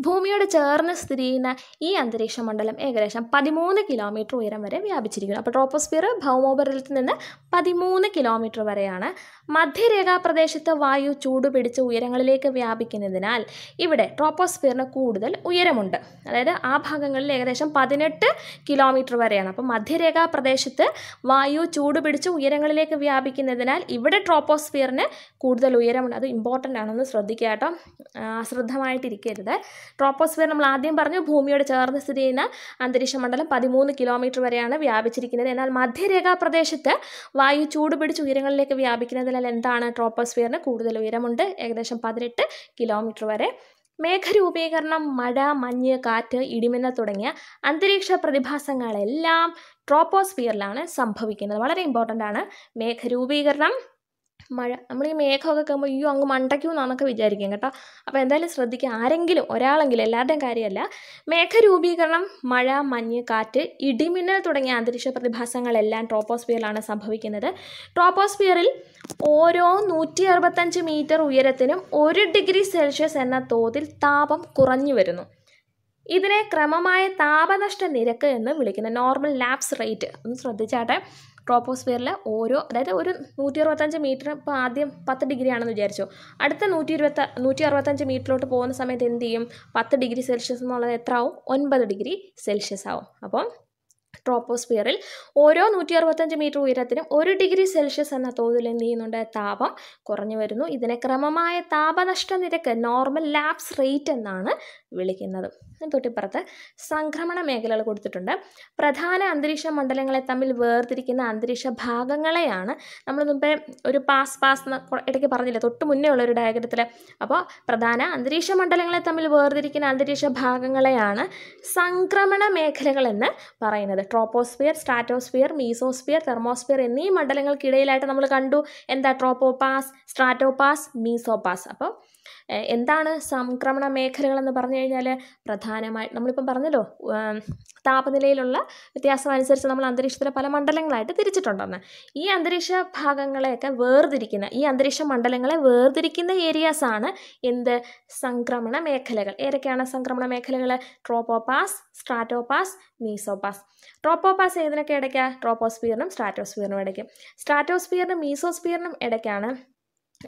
ഭൂമിയോട് ചേർന്ന് സ്ഥിതി ചെയ്യുന്ന ഈ അന്തരീക്ഷ മണ്ഡലം ഏകദേശം പതിമൂന്ന് കിലോമീറ്റർ ഉയരം വരെ വ്യാപിച്ചിരിക്കുന്നു അപ്പോൾ ട്രോപ്പോസ്ഫിയർ ഭൗമോപരിതലത്തിൽ നിന്ന് പതിമൂന്ന് കിലോമീറ്റർ വരെയാണ് മധ്യരേഖാ പ്രദേശത്ത് വായു ചൂട് ഉയരങ്ങളിലേക്ക് വ്യാപിക്കുന്നതിനാൽ ഇവിടെ ട്രോപ്പോസ്ഫിയറിന് കൂടുതൽ ഉയരമുണ്ട് അതായത് ആ ഭാഗങ്ങളിൽ ഏകദേശം പതിനെട്ട് കിലോമീറ്റർ വരെയാണ് അപ്പോൾ മധ്യരേഖാ പ്രദേശത്ത് വായു ചൂട് ഉയരങ്ങളിലേക്ക് വ്യാപിക്കുന്നതിനാൽ ഇവിടെ ട്രോപ്പോസ്ഫിയറിന് കൂടുതൽ ഉയരമുണ്ട് അത് ഇമ്പോർട്ടൻ്റ് ആണെന്ന് ശ്രദ്ധിക്കുക കേട്ടോ അശ്രദ്ധമായിട്ടിരിക്കരുത് ട്രോപ്പോസ്ഫിയർ നമ്മൾ ആദ്യം പറഞ്ഞു ഭൂമിയോട് ചേർന്ന് സ്ഥിതി ചെയ്യുന്ന അന്തരീക്ഷ മണ്ഡലം പതിമൂന്ന് കിലോമീറ്റർ വരെയാണ് വ്യാപിച്ചിരിക്കുന്നത് എന്നാൽ മധ്യരേഖാ പ്രദേശത്ത് വായു ചൂട് പിടിച്ച് ഉയരങ്ങളിലേക്ക് വ്യാപിക്കുന്നതിനാൽ എന്താണ് ട്രോപ്പോസ്ഫിയറിന് കൂടുതൽ ഉയരമുണ്ട് ഏകദേശം പതിനെട്ട് കിലോമീറ്റർ വരെ മേഘരൂപീകരണം മഴ മഞ്ഞ് കാറ്റ് ഇടിമിന്നൽ തുടങ്ങിയ അന്തരീക്ഷ പ്രതിഭാസങ്ങളെല്ലാം ട്രോപ്പോസ്ഫിയറിലാണ് സംഭവിക്കുന്നത് വളരെ ഇമ്പോർട്ടൻ്റ് ആണ് മേഘരൂപീകരണം മഴ നമ്മൾ ഈ മേഘമൊക്കെ കേൾക്കുമ്പോൾ അയ്യോ അങ്ങ് മണ്ടയ്ക്കും എന്നൊക്കെ വിചാരിക്കും കേട്ടോ അപ്പോൾ എന്തായാലും ശ്രദ്ധിക്കുക ആരെങ്കിലും ഒരാളെങ്കിലും എല്ലാവരുടെയും കാര്യമല്ല മേഘരൂപീകരണം മഴ മഞ്ഞ് കാറ്റ് ഇടിമിന്നൽ തുടങ്ങിയ അന്തരീക്ഷ പ്രതിഭാസങ്ങളെല്ലാം ട്രോപ്പോസ്ഫിയറിലാണ് സംഭവിക്കുന്നത് ട്രോപ്പോസ്ഫിയറിൽ ഓരോ നൂറ്റി അറുപത്തഞ്ച് മീറ്റർ ഉയരത്തിനും ഒരു ഡിഗ്രി സെൽഷ്യസ് എന്ന തോതിൽ താപം കുറഞ്ഞു വരുന്നു ഇതിനെ ക്രമമായ താപനഷ്ട നിരക്ക് എന്ന് വിളിക്കുന്നത് നോർമൽ ലാപ്സ് റേറ്റ് ഒന്ന് ശ്രദ്ധിച്ചാട്ടെ ട്രോപ്പോസ്ഫിയറിലെ ഓരോ അതായത് ഒരു നൂറ്റി അറുപത്തഞ്ച് മീറ്റർ ഇപ്പോൾ ആദ്യം പത്ത് ഡിഗ്രി ആണെന്ന് വിചാരിച്ചു അടുത്ത നൂറ്റി ഇരുപത്ത നൂറ്റി അറുപത്തഞ്ച് മീറ്ററിലോട്ട് പോകുന്ന സമയത്ത് എന്ത് ചെയ്യും പത്ത് ഡിഗ്രി സെൽഷ്യസ് എന്നുള്ളത് എത്ര ആവും ഒൻപത് ഡിഗ്രി സെൽഷ്യസ് ആവും അപ്പം ട്രോപ്പോസ്ഫിയറിൽ ഓരോ നൂറ്റി അറുപത്തഞ്ച് മീറ്റർ ഉയരത്തിനും ഒരു ഡിഗ്രി സെൽഷ്യസ് എന്ന തോതിൽ എന്ത് ചെയ്യുന്നുണ്ട് താപം കുറഞ്ഞു വരുന്നു ഇതിനെ ക്രമമായ താപനഷ്ട നിരക്ക് നോർമൽ ലാപ്സ് റേറ്റ് എന്നാണ് വിളിക്കുന്നത് തൊട്ടിപ്പുറത്ത് സംക്രമണ മേഖലകൾ കൊടുത്തിട്ടുണ്ട് പ്രധാന അന്തരീക്ഷ മണ്ഡലങ്ങളെ തമ്മിൽ വേർതിരിക്കുന്ന അന്തരീക്ഷ ഭാഗങ്ങളെയാണ് നമ്മൾ മുമ്പേ ഒരു പാസ് പാസ് എന്ന് ഇടയ്ക്ക് പറഞ്ഞില്ല തൊട്ട് മുന്നേ ഉള്ള ഒരു ഡയഗ്രത്തിൽ അപ്പോൾ പ്രധാന അന്തരീക്ഷ മണ്ഡലങ്ങളെ തമ്മിൽ വേർതിരിക്കുന്ന അന്തരീക്ഷ ഭാഗങ്ങളെയാണ് സംക്രമണ എന്ന് പറയുന്നത് ട്രോപ്പോസ്ഫിയർ സ്ട്രാറ്റോസ്ഫിയർ മീസോസ്ഫിയർ തെർമോസ്ഫിയർ എന്നീ മണ്ഡലങ്ങൾക്കിടയിലായിട്ട് നമ്മൾ കണ്ടു എന്താ ട്രോപ്പോപാസ് സ്ട്രാറ്റോപാസ് മീസോപാസ് അപ്പോൾ എന്താണ് സംക്രമണ എന്ന് പറഞ്ഞു കഴിഞ്ഞാൽ പ്രധാന പ്രധാനമായിട്ട് നമ്മളിപ്പം പറഞ്ഞല്ലോ താപനിലയിലുള്ള വ്യത്യാസം അനുസരിച്ച് നമ്മൾ അന്തരീക്ഷത്തിലെ പല മണ്ഡലങ്ങളായിട്ട് തിരിച്ചിട്ടുണ്ടെന്ന് ഈ അന്തരീക്ഷ ഭാഗങ്ങളെയൊക്കെ വേർതിരിക്കുന്ന ഈ അന്തരീക്ഷ മണ്ഡലങ്ങളെ വേർതിരിക്കുന്ന ഏരിയാസാണ് എന്ത് സംക്രമണ മേഖലകൾ ഏതൊക്കെയാണ് സംക്രമണ മേഖലകൾ ട്രോപ്പോപാസ് സ്ട്രാറ്റോപാസ് മീസോപാസ് ട്രോപ്പോപാസ് ഏതിനൊക്കെ ഇടയ്ക്കാണ് ട്രോപ്പോസ്ഫിയറിനും സ്ട്രാറ്റോസ്ഫിയറിനും ഇടയ്ക്ക് സ്ട്രാറ്റോസ്ഫിയറിനും മീസോസ്ഫിയറിനും ഇടയ്ക്കാണ്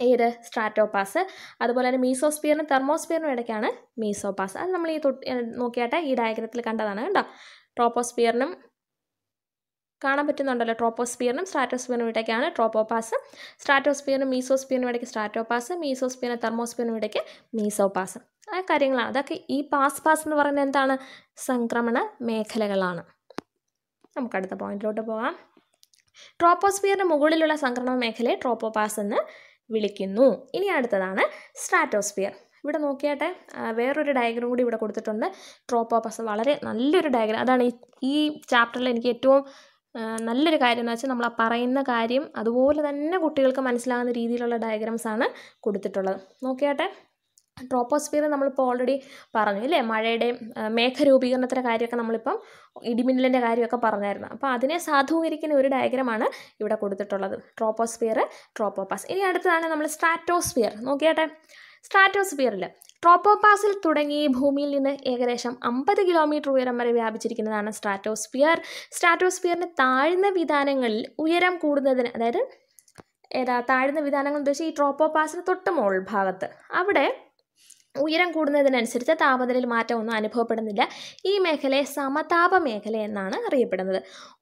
ഏത് സ്ട്രാറ്റോപാസ് അതുപോലെ തന്നെ മീസോസ്പിയറിനും തെർമോസ്പിയറിനും ഇടയ്ക്കാണ് മീസോപാസ് അത് നമ്മൾ ഈ നോക്കിയാട്ടെ ഈ ഡയഗ്രത്തിൽ കണ്ടതാണ് കേട്ടോ ട്രോപ്പോസ്പിയറിനും കാണാൻ പറ്റുന്നുണ്ടല്ലോ ട്രോപ്പോസ്പിയറിനും സ്ട്രാറ്റോസ്പിയറിനും ഇടയ്ക്കാണ് ട്രോപ്പോപാസ് സ്ട്രാറ്റോസ്പിയറിനും മീസോസ്പിയറിനും ഇടയ്ക്ക് സ്ട്രാറ്റോപാസ് മീസോസ്പിയറിനും തെർമോസ്പിയറിനും ഇടയ്ക്ക് മീസോപാസ് ആ കാര്യങ്ങളാണ് അതൊക്കെ ഈ പാസ് പാസ് എന്ന് പറയുന്നത് എന്താണ് സംക്രമണ മേഖലകളാണ് നമുക്ക് അടുത്ത പോയിന്റിലോട്ട് പോകാം ട്രോപ്പോസ്പിയറിന് മുകളിലുള്ള സംക്രമണ മേഖലയെ ട്രോപ്പോപാസ് എന്ന് വിളിക്കുന്നു ഇനി അടുത്തതാണ് സ്ട്രാറ്റോസ്ഫിയർ ഇവിടെ നോക്കിയാട്ടെ വേറൊരു ഡയഗ്രം കൂടി ഇവിടെ കൊടുത്തിട്ടുണ്ട് ട്രോപ്പോപ്പസ് വളരെ നല്ലൊരു ഡയഗ്രം അതാണ് ഈ ചാപ്റ്ററിൽ എനിക്ക് ഏറ്റവും നല്ലൊരു കാര്യം എന്ന് വെച്ചാൽ നമ്മൾ ആ പറയുന്ന കാര്യം അതുപോലെ തന്നെ കുട്ടികൾക്ക് മനസ്സിലാകുന്ന രീതിയിലുള്ള ഡയഗ്രാംസ് ആണ് കൊടുത്തിട്ടുള്ളത് നോക്കിയാട്ടെ ട്രോപ്പോസ്ഫിയർ നമ്മളിപ്പോൾ ഓൾറെഡി പറഞ്ഞു അല്ലേ മഴയുടെ മേഘരൂപീകരണത്തിൻ്റെ കാര്യമൊക്കെ നമ്മളിപ്പം ഇടിമിന്നലിൻ്റെ കാര്യമൊക്കെ പറഞ്ഞായിരുന്നു അപ്പോൾ അതിനെ സാധൂകരിക്കുന്ന ഒരു ഡയഗ്രമാണ് ഇവിടെ കൊടുത്തിട്ടുള്ളത് ട്രോപ്പോസ്ഫിയർ ട്രോപ്പോപ്പാസ് ഇനി അടുത്തതാണ് നമ്മൾ സ്ട്രാറ്റോസ്ഫിയർ നോക്കിയാട്ടെ സ്ട്രാറ്റോസ്ഫിയറിൽ ട്രോപ്പോപ്പാസിൽ തുടങ്ങി ഭൂമിയിൽ നിന്ന് ഏകദേശം അമ്പത് കിലോമീറ്റർ ഉയരം വരെ വ്യാപിച്ചിരിക്കുന്നതാണ് സ്ട്രാറ്റോസ്ഫിയർ സ്ട്രാറ്റോസ്ഫിയറിന് താഴ്ന്ന വിധാനങ്ങളിൽ ഉയരം കൂടുന്നതിന് അതായത് ഏതാ താഴ്ന്ന വിധാനങ്ങൾ വെച്ചാൽ ഈ ട്രോപ്പോപ്പാസിന് തൊട്ട് മുകൾ ഭാഗത്ത് അവിടെ ഉയരം കൂടുന്നതിനനുസരിച്ച് താപനിലയിൽ മാറ്റമൊന്നും അനുഭവപ്പെടുന്നില്ല ഈ മേഖലയെ സമതാപ മേഖല എന്നാണ് അറിയപ്പെടുന്നത്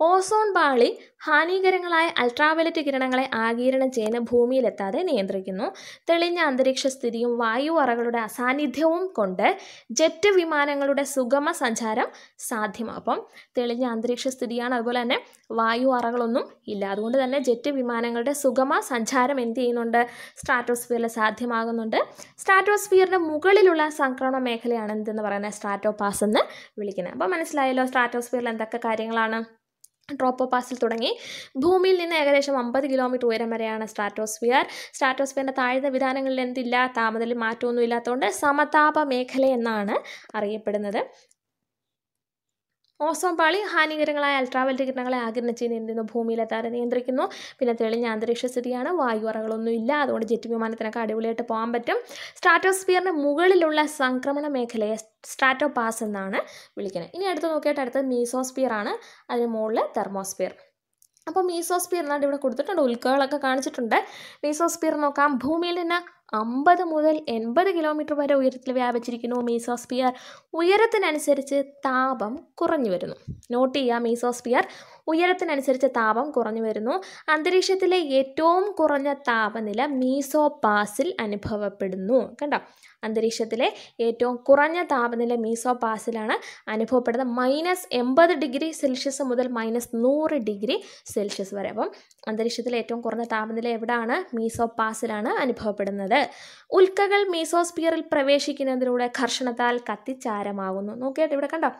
ഓസോൺ പാളി ഹാനികരങ്ങളായ അൾട്രാവയലറ്റ് കിരണങ്ങളെ ആഗീരണം ചെയ്യുന്ന ഭൂമിയിലെത്താതെ നിയന്ത്രിക്കുന്നു തെളിഞ്ഞ അന്തരീക്ഷ സ്ഥിതിയും വായു അറകളുടെ അസാന്നിധ്യവും കൊണ്ട് ജെറ്റ് വിമാനങ്ങളുടെ സുഗമ സഞ്ചാരം സാധ്യമാകും തെളിഞ്ഞ അന്തരീക്ഷ സ്ഥിതിയാണ് അതുപോലെ തന്നെ വായു അറകളൊന്നും ഇല്ല അതുകൊണ്ട് തന്നെ ജെറ്റ് വിമാനങ്ങളുടെ സുഗമ സഞ്ചാരം എന്ത് ചെയ്യുന്നുണ്ട് സ്ട്രാറ്റോസ്ഫിയറിൽ സാധ്യമാകുന്നുണ്ട് സ്ട്രാറ്റോസ്ഫിയറിൻ്റെ മുകളിലുള്ള സംക്രമണ മേഖലയാണ് എന്തെന്ന് പറയുന്നത് സ്ട്രാറ്റോപാസ് എന്ന് വിളിക്കുന്നത് അപ്പോൾ മനസ്സിലായല്ലോ സ്ട്രാറ്റോസ്ഫിയറിൽ എന്തൊക്കെ കാര്യങ്ങളാണ് പാസിൽ തുടങ്ങി ഭൂമിയിൽ നിന്ന് ഏകദേശം അമ്പത് കിലോമീറ്റർ ഉയരം വരെയാണ് സ്ട്രാറ്റോസ്ഫിയർ സ്ട്രാറ്റോസ്ഫിയറിൻ്റെ താഴ്ന്ന വിധാനങ്ങളിൽ എന്തില്ല താപനില മാറ്റമൊന്നും ഇല്ലാത്തതുകൊണ്ട് സമതാപ മേഖല എന്നാണ് അറിയപ്പെടുന്നത് ഓസോൺ പാളി ഹാനികരങ്ങളായ അൾട്രാവയലറ്റ് കിരണങ്ങളെ ആകിരണച്ച് നിയന്ത്രിക്കുന്നു ഭൂമിയിലെ താരം നിയന്ത്രിക്കുന്നു പിന്നെ തെളിഞ്ഞ അന്തരീക്ഷ സ്ഥിതിയാണ് വായുവറകളൊന്നും ഇല്ല അതുകൊണ്ട് ജെറ്റ് വിമാനത്തിനൊക്കെ അടിപൊളിയായിട്ട് പോകാൻ പറ്റും സ്ട്രാറ്റോസ്ഫിയറിന് മുകളിലുള്ള സംക്രമണ മേഖലയെ സ്ട്രാറ്റോ പാസ് എന്നാണ് വിളിക്കുന്നത് ഇനി അടുത്ത് നോക്കിയിട്ട് അടുത്തത് മീസോസ്ഫിയർ ആണ് അതിന് മുകളിൽ തെർമോസ്ഫിയർ അപ്പോൾ മീസോസ്ഫിയർ എന്നാണ്ട് ഇവിടെ കൊടുത്തിട്ടുണ്ട് ഉൽക്കകളൊക്കെ കാണിച്ചിട്ടുണ്ട് മീസോസ്ഫിയർ നോക്കാം ഭൂമിയിൽ നിന്ന് അമ്പത് മുതൽ എൺപത് കിലോമീറ്റർ വരെ ഉയരത്തിൽ വ്യാപിച്ചിരിക്കുന്നു മീസോസ്പിയർ ഉയരത്തിനനുസരിച്ച് താപം കുറഞ്ഞു വരുന്നു നോട്ട് ചെയ്യുക മീസോസ്പിയർ ഉയരത്തിനനുസരിച്ച് താപം കുറഞ്ഞു വരുന്നു അന്തരീക്ഷത്തിലെ ഏറ്റവും കുറഞ്ഞ താപനില മീസോപാസിൽ അനുഭവപ്പെടുന്നു കണ്ടോ അന്തരീക്ഷത്തിലെ ഏറ്റവും കുറഞ്ഞ താപനില പാസിലാണ് അനുഭവപ്പെടുന്നത് മൈനസ് എൺപത് ഡിഗ്രി സെൽഷ്യസ് മുതൽ മൈനസ് നൂറ് ഡിഗ്രി സെൽഷ്യസ് വരെ അപ്പം അന്തരീക്ഷത്തിലെ ഏറ്റവും കുറഞ്ഞ താപനില എവിടെയാണ് പാസിലാണ് അനുഭവപ്പെടുന്നത് ഉൽക്കകൾ മീസോസ്പിയറിൽ പ്രവേശിക്കുന്നതിലൂടെ ഘർഷണത്താൽ കത്തിച്ചാരമാകുന്നു നോക്കിയിട്ട് ഇവിടെ കണ്ടോ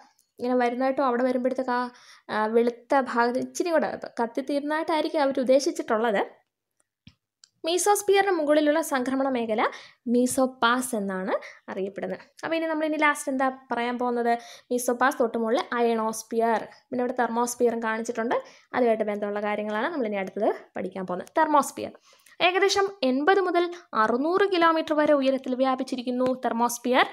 ഇങ്ങനെ വരുന്നതായിട്ടും അവിടെ വരുമ്പോഴത്തേക്ക് ആ വെളുത്ത ഭാഗത്ത് ഇച്ചിരി കൂടെ കത്തിത്തീരുന്നതായിട്ടായിരിക്കും അവർ ഉദ്ദേശിച്ചിട്ടുള്ളത് മീസോസ്പിയറിന് മുകളിലുള്ള സംക്രമണ മേഖല മീസോപാസ് എന്നാണ് അറിയപ്പെടുന്നത് അപ്പോൾ ഇനി നമ്മൾ ഇനി ലാസ്റ്റ് എന്താ പറയാൻ പോകുന്നത് മീസോപാസ് തൊട്ട് മുകളിൽ അയണോസ്പിയർ പിന്നെ ഇവിടെ തെർമോസ്പിയറും കാണിച്ചിട്ടുണ്ട് അതുമായിട്ട് ബന്ധമുള്ള കാര്യങ്ങളാണ് നമ്മൾ ഇനി അടുത്തത് പഠിക്കാൻ പോകുന്നത് തെർമോസ്പിയർ ഏകദേശം എൺപത് മുതൽ അറുന്നൂറ് കിലോമീറ്റർ വരെ ഉയരത്തിൽ വ്യാപിച്ചിരിക്കുന്നു തെർമോസ്പിയർ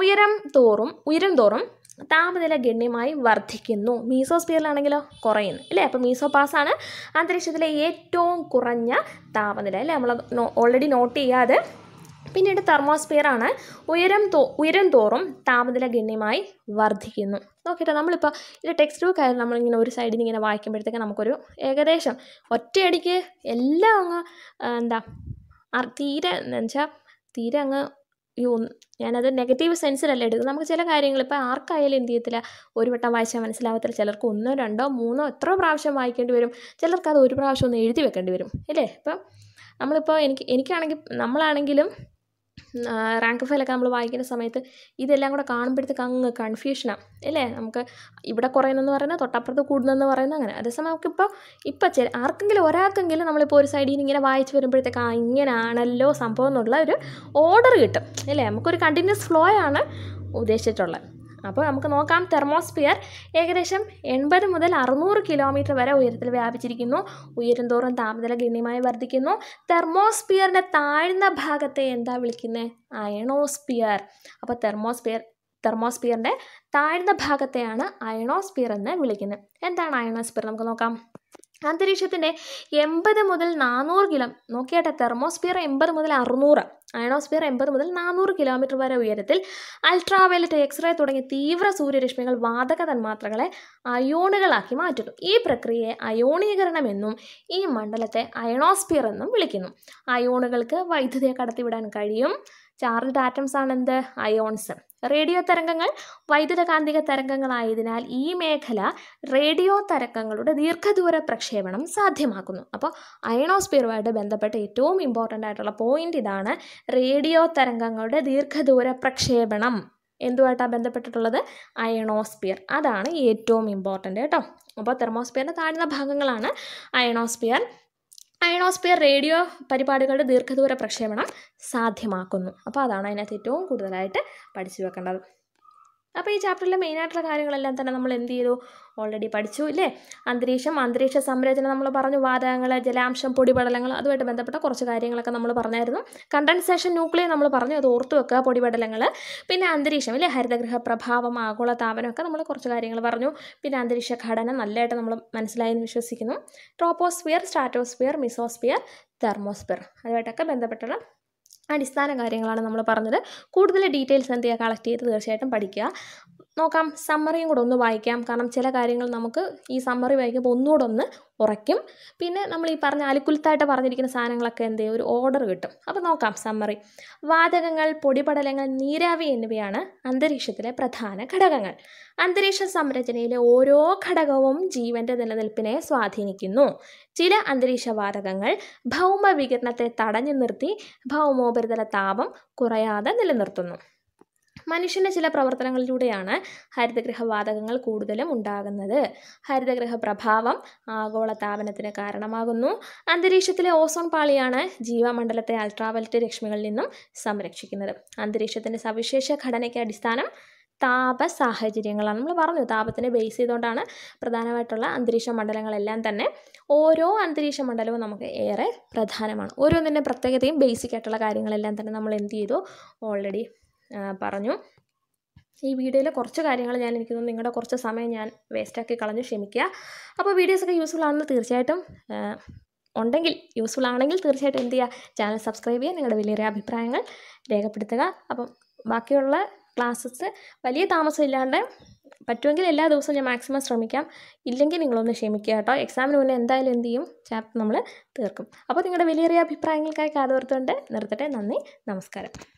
ഉയരം തോറും ഉയരം തോറും താപനില ഗണ്യമായി വർദ്ധിക്കുന്നു മീസോസ്പിയറിലാണെങ്കിലോ കുറയുന്നു അല്ലേ അപ്പോൾ മീസോ പാസ്സാണ് അന്തരീക്ഷത്തിലെ ഏറ്റവും കുറഞ്ഞ താപനില അല്ലേ നമ്മൾ ഓൾറെഡി നോട്ട് ചെയ്യാതെ പിന്നീട് തെർമോസ്ഫിയറാണ് ഉയരം തോ ഉയരം തോറും താപനില ഗണ്യമായി വർദ്ധിക്കുന്നു നോക്കിയിട്ട് നമ്മളിപ്പോൾ ഇത് ടെക്സ്റ്റ് ബുക്ക് ആയിരുന്നു നമ്മളിങ്ങനെ ഒരു സൈഡിൽ നിന്ന് ഇങ്ങനെ വായിക്കുമ്പോഴത്തേക്ക് നമുക്കൊരു ഏകദേശം ഒറ്റയടിക്ക് എല്ലാം അങ്ങ് എന്താ തീരെ എന്ന് വെച്ചാൽ തീരെ അങ്ങ് യൂ ഞാനത് നെഗറ്റീവ് സെൻസിലല്ല എടുക്കുന്നത് നമുക്ക് ചില കാര്യങ്ങൾ ഇപ്പോൾ ആർക്കായാലും എന്ത് ചെയ്യത്തില്ല ഒരു വട്ടം വായിച്ചാൽ മനസ്സിലാവത്തില്ല ചിലർക്ക് ഒന്നോ രണ്ടോ മൂന്നോ എത്രയോ പ്രാവശ്യം വായിക്കേണ്ടി വരും ചിലർക്ക് അത് ഒരു പ്രാവശ്യം ഒന്ന് എഴുതി വെക്കേണ്ടി വരും അല്ലേ ഇപ്പം നമ്മളിപ്പോൾ എനിക്ക് എനിക്കാണെങ്കിൽ നമ്മളാണെങ്കിലും റാങ്ക് ഫയലൊക്കെ നമ്മൾ വായിക്കുന്ന സമയത്ത് ഇതെല്ലാം കൂടെ കാണുമ്പോഴത്തേക്ക് അങ്ങ് കൺഫ്യൂഷനാണ് അല്ലേ നമുക്ക് ഇവിടെ കുറയുന്നതെന്ന് പറയുന്നത് തൊട്ടപ്പുറത്ത് കൂടുന്നതെന്ന് പറയുന്നത് അങ്ങനെ അതേസമയം നമുക്കിപ്പോൾ ഇപ്പോൾ ചെ ആർക്കെങ്കിലും ഒരാൾക്കെങ്കിലും നമ്മളിപ്പോൾ ഒരു സൈഡിൽ നിന്ന് ഇങ്ങനെ വായിച്ച് വരുമ്പോഴത്തേക്ക് ആ ആണല്ലോ സംഭവം എന്നുള്ള ഒരു ഓർഡർ കിട്ടും അല്ലേ നമുക്കൊരു കണ്ടിന്യൂസ് ഫ്ലോ ആണ് ഉദ്ദേശിച്ചിട്ടുള്ളത് അപ്പോൾ നമുക്ക് നോക്കാം തെർമോസ്ഫിയർ ഏകദേശം എൺപത് മുതൽ അറുന്നൂറ് കിലോമീറ്റർ വരെ ഉയരത്തിൽ വ്യാപിച്ചിരിക്കുന്നു ഉയരം തോറും താപനില ഗണ്യമായി വർദ്ധിക്കുന്നു തെർമോസ്ഫിയറിൻ്റെ താഴ്ന്ന ഭാഗത്തെ എന്താ വിളിക്കുന്നത് അയണോസ്ഫിയർ അപ്പോൾ തെർമോസ്ഫിയർ തെർമോസ്ഫിയറിൻ്റെ താഴ്ന്ന ഭാഗത്തെയാണ് അയണോസ്ഫിയർ എന്ന് വിളിക്കുന്നത് എന്താണ് അയണോസ്ഫിയർ നമുക്ക് നോക്കാം അന്തരീക്ഷത്തിൻ്റെ എൺപത് മുതൽ നാനൂറ് കിലോ നോക്കിയാട്ടെ തെർമോസ്ഫിയർ എൺപത് മുതൽ അറുന്നൂറ് അയണോസ്ഫിയർ എൺപത് മുതൽ നാനൂറ് കിലോമീറ്റർ വരെ ഉയരത്തിൽ അൾട്രാവയലറ്റ് എക്സ്റേ തുടങ്ങിയ തീവ്ര സൂര്യരശ്മികൾ വാതക തന്മാത്രകളെ അയോണുകളാക്കി മാറ്റുന്നു ഈ പ്രക്രിയയെ അയോണീകരണം എന്നും ഈ മണ്ഡലത്തെ അയണോസ്ഫിയർ എന്നും വിളിക്കുന്നു അയോണുകൾക്ക് വൈദ്യുതിയെ കടത്തിവിടാൻ കഴിയും ചാർജ്ഡ് ആറ്റംസ് ആണ് എന്ത് അയോൺസ് റേഡിയോ തരംഗങ്ങൾ വൈദ്യുതകാന്തിക തരംഗങ്ങളായതിനാൽ ഈ മേഖല റേഡിയോ തരംഗങ്ങളുടെ ദീർഘദൂര പ്രക്ഷേപണം സാധ്യമാക്കുന്നു അപ്പോൾ അയണോസ്പിയറുമായിട്ട് ബന്ധപ്പെട്ട ഏറ്റവും ഇമ്പോർട്ടൻ്റ് ആയിട്ടുള്ള പോയിന്റ് ഇതാണ് റേഡിയോ തരംഗങ്ങളുടെ ദീർഘദൂര പ്രക്ഷേപണം എന്തുമായിട്ടാണ് ബന്ധപ്പെട്ടിട്ടുള്ളത് അയണോസ്പിയർ അതാണ് ഏറ്റവും ഇമ്പോർട്ടൻ്റ് കേട്ടോ അപ്പോൾ തെർമോസ്പിയറിൻ്റെ താഴ്ന്ന ഭാഗങ്ങളാണ് അയണോസ്പിയർ അയണോസ്ഫിയർ റേഡിയോ പരിപാടികളുടെ ദീർഘദൂര പ്രക്ഷേപണം സാധ്യമാക്കുന്നു അപ്പോൾ അതാണ് അതിനകത്ത് ഏറ്റവും കൂടുതലായിട്ട് പഠിച്ചു വെക്കേണ്ടത് അപ്പോൾ ഈ ചാപ്റ്ററിലെ മെയിൻ ആയിട്ടുള്ള കാര്യങ്ങളെല്ലാം തന്നെ നമ്മൾ എന്ത് ചെയ്തു ഓൾറെഡി പഠിച്ചു ഇല്ലേ അന്തരീക്ഷം അന്തരീക്ഷ സംരചന നമ്മൾ പറഞ്ഞു വാതകങ്ങൾ ജലാംശം പൊടിപടലങ്ങൾ അതുമായിട്ട് ബന്ധപ്പെട്ട കുറച്ച് കാര്യങ്ങളൊക്കെ നമ്മൾ പറഞ്ഞായിരുന്നു കണ്ടൻസേഷൻ ന്യൂക്ലിയർ നമ്മൾ പറഞ്ഞു അത് ഓർത്തു വെക്കുക പൊടിപടലങ്ങൾ പിന്നെ അന്തരീക്ഷം ഇല്ലേ ഹരിതഗൃഹ പ്രഭാവം താപനമൊക്കെ നമ്മൾ കുറച്ച് കാര്യങ്ങൾ പറഞ്ഞു പിന്നെ അന്തരീക്ഷ ഘടന നല്ലതായിട്ട് നമ്മൾ മനസ്സിലായെന്ന് വിശ്വസിക്കുന്നു ട്രോപ്പോസ്ഫിയർ സ്ട്രാറ്റോസ്ഫിയർ മിസോസ്ഫിയർ തെർമോസ്ഫിയർ അതുമായിട്ടൊക്കെ ബന്ധപ്പെട്ടുള്ള അടിസ്ഥാന കാര്യങ്ങളാണ് നമ്മൾ പറഞ്ഞത് കൂടുതൽ ഡീറ്റെയിൽസ് എന്ത് ചെയ്യുക കളക്ട് ചെയ്ത് തീർച്ചയായിട്ടും പഠിക്കുക നോക്കാം സമ്മറിയും കൂടെ ഒന്ന് വായിക്കാം കാരണം ചില കാര്യങ്ങൾ നമുക്ക് ഈ സമ്മറി വായിക്കുമ്പോൾ ഒന്നുകൂടെ ഒന്ന് ഉറയ്ക്കും പിന്നെ നമ്മൾ ഈ പറഞ്ഞ അലിക്കുലത്തായിട്ട് പറഞ്ഞിരിക്കുന്ന സാധനങ്ങളൊക്കെ എന്ത് ഒരു ഓർഡർ കിട്ടും അപ്പോൾ നോക്കാം സമ്മറി വാതകങ്ങൾ പൊടിപടലങ്ങൾ നീരാവി എന്നിവയാണ് അന്തരീക്ഷത്തിലെ പ്രധാന ഘടകങ്ങൾ അന്തരീക്ഷ സംരചനയിലെ ഓരോ ഘടകവും ജീവൻ്റെ നിലനിൽപ്പിനെ സ്വാധീനിക്കുന്നു ചില അന്തരീക്ഷ വാതകങ്ങൾ ഭൗമ വികിരണത്തെ തടഞ്ഞു നിർത്തി ഭൗമോപരിതല താപം കുറയാതെ നിലനിർത്തുന്നു മനുഷ്യൻ്റെ ചില പ്രവർത്തനങ്ങളിലൂടെയാണ് ഹരിതഗൃഹവാതകങ്ങൾ വാതകങ്ങൾ കൂടുതലും ഉണ്ടാകുന്നത് ഹരിതഗൃഹ പ്രഭാവം ആഗോള താപനത്തിന് കാരണമാകുന്നു അന്തരീക്ഷത്തിലെ ഓസോൺ പാളിയാണ് ജീവമണ്ഡലത്തെ അൾട്രാവലറ്റ് രശ്മികളിൽ നിന്നും സംരക്ഷിക്കുന്നത് അന്തരീക്ഷത്തിൻ്റെ സവിശേഷ ഘടനയ്ക്ക് അടിസ്ഥാനം താപ സാഹചര്യങ്ങളാണ് നമ്മൾ പറഞ്ഞു താപത്തിനെ ബേസ് ചെയ്തുകൊണ്ടാണ് പ്രധാനമായിട്ടുള്ള അന്തരീക്ഷ മണ്ഡലങ്ങളെല്ലാം തന്നെ ഓരോ അന്തരീക്ഷ മണ്ഡലവും നമുക്ക് ഏറെ പ്രധാനമാണ് ഓരോന്നിൻ്റെ പ്രത്യേകതയും ബേസിക് ആയിട്ടുള്ള കാര്യങ്ങളെല്ലാം തന്നെ നമ്മൾ എന്ത് ചെയ്തു ഓൾറെഡി പറഞ്ഞു ഈ വീഡിയോയിലെ കുറച്ച് കാര്യങ്ങൾ ഞാൻ എനിക്ക് തോന്നുന്നു നിങ്ങളുടെ കുറച്ച് സമയം ഞാൻ വേസ്റ്റാക്കി കളഞ്ഞു ക്ഷമിക്കുക അപ്പോൾ വീഡിയോസൊക്കെ യൂസ്ഫുൾ ആണെന്ന് തീർച്ചയായിട്ടും ഉണ്ടെങ്കിൽ യൂസ്ഫുൾ ആണെങ്കിൽ തീർച്ചയായിട്ടും എന്ത് ചെയ്യുക ചാനൽ സബ്സ്ക്രൈബ് ചെയ്യുക നിങ്ങളുടെ വലിയൊരു അഭിപ്രായങ്ങൾ രേഖപ്പെടുത്തുക അപ്പം ബാക്കിയുള്ള ക്ലാസ്സസ് വലിയ താമസമില്ലാണ്ട് പറ്റുമെങ്കിൽ എല്ലാ ദിവസവും ഞാൻ മാക്സിമം ശ്രമിക്കാം ഇല്ലെങ്കിൽ നിങ്ങളൊന്ന് ക്ഷമിക്കുക കേട്ടോ എക്സാമിന് മുന്നേ എന്തായാലും എന്ത് ചെയ്യും ചാപ്റ്റർ നമ്മൾ തീർക്കും അപ്പോൾ നിങ്ങളുടെ വലിയ അഭിപ്രായങ്ങൾക്കായി കാതോർത്തുകൊണ്ട് നിർത്തട്ടെ നന്ദി നമസ്കാരം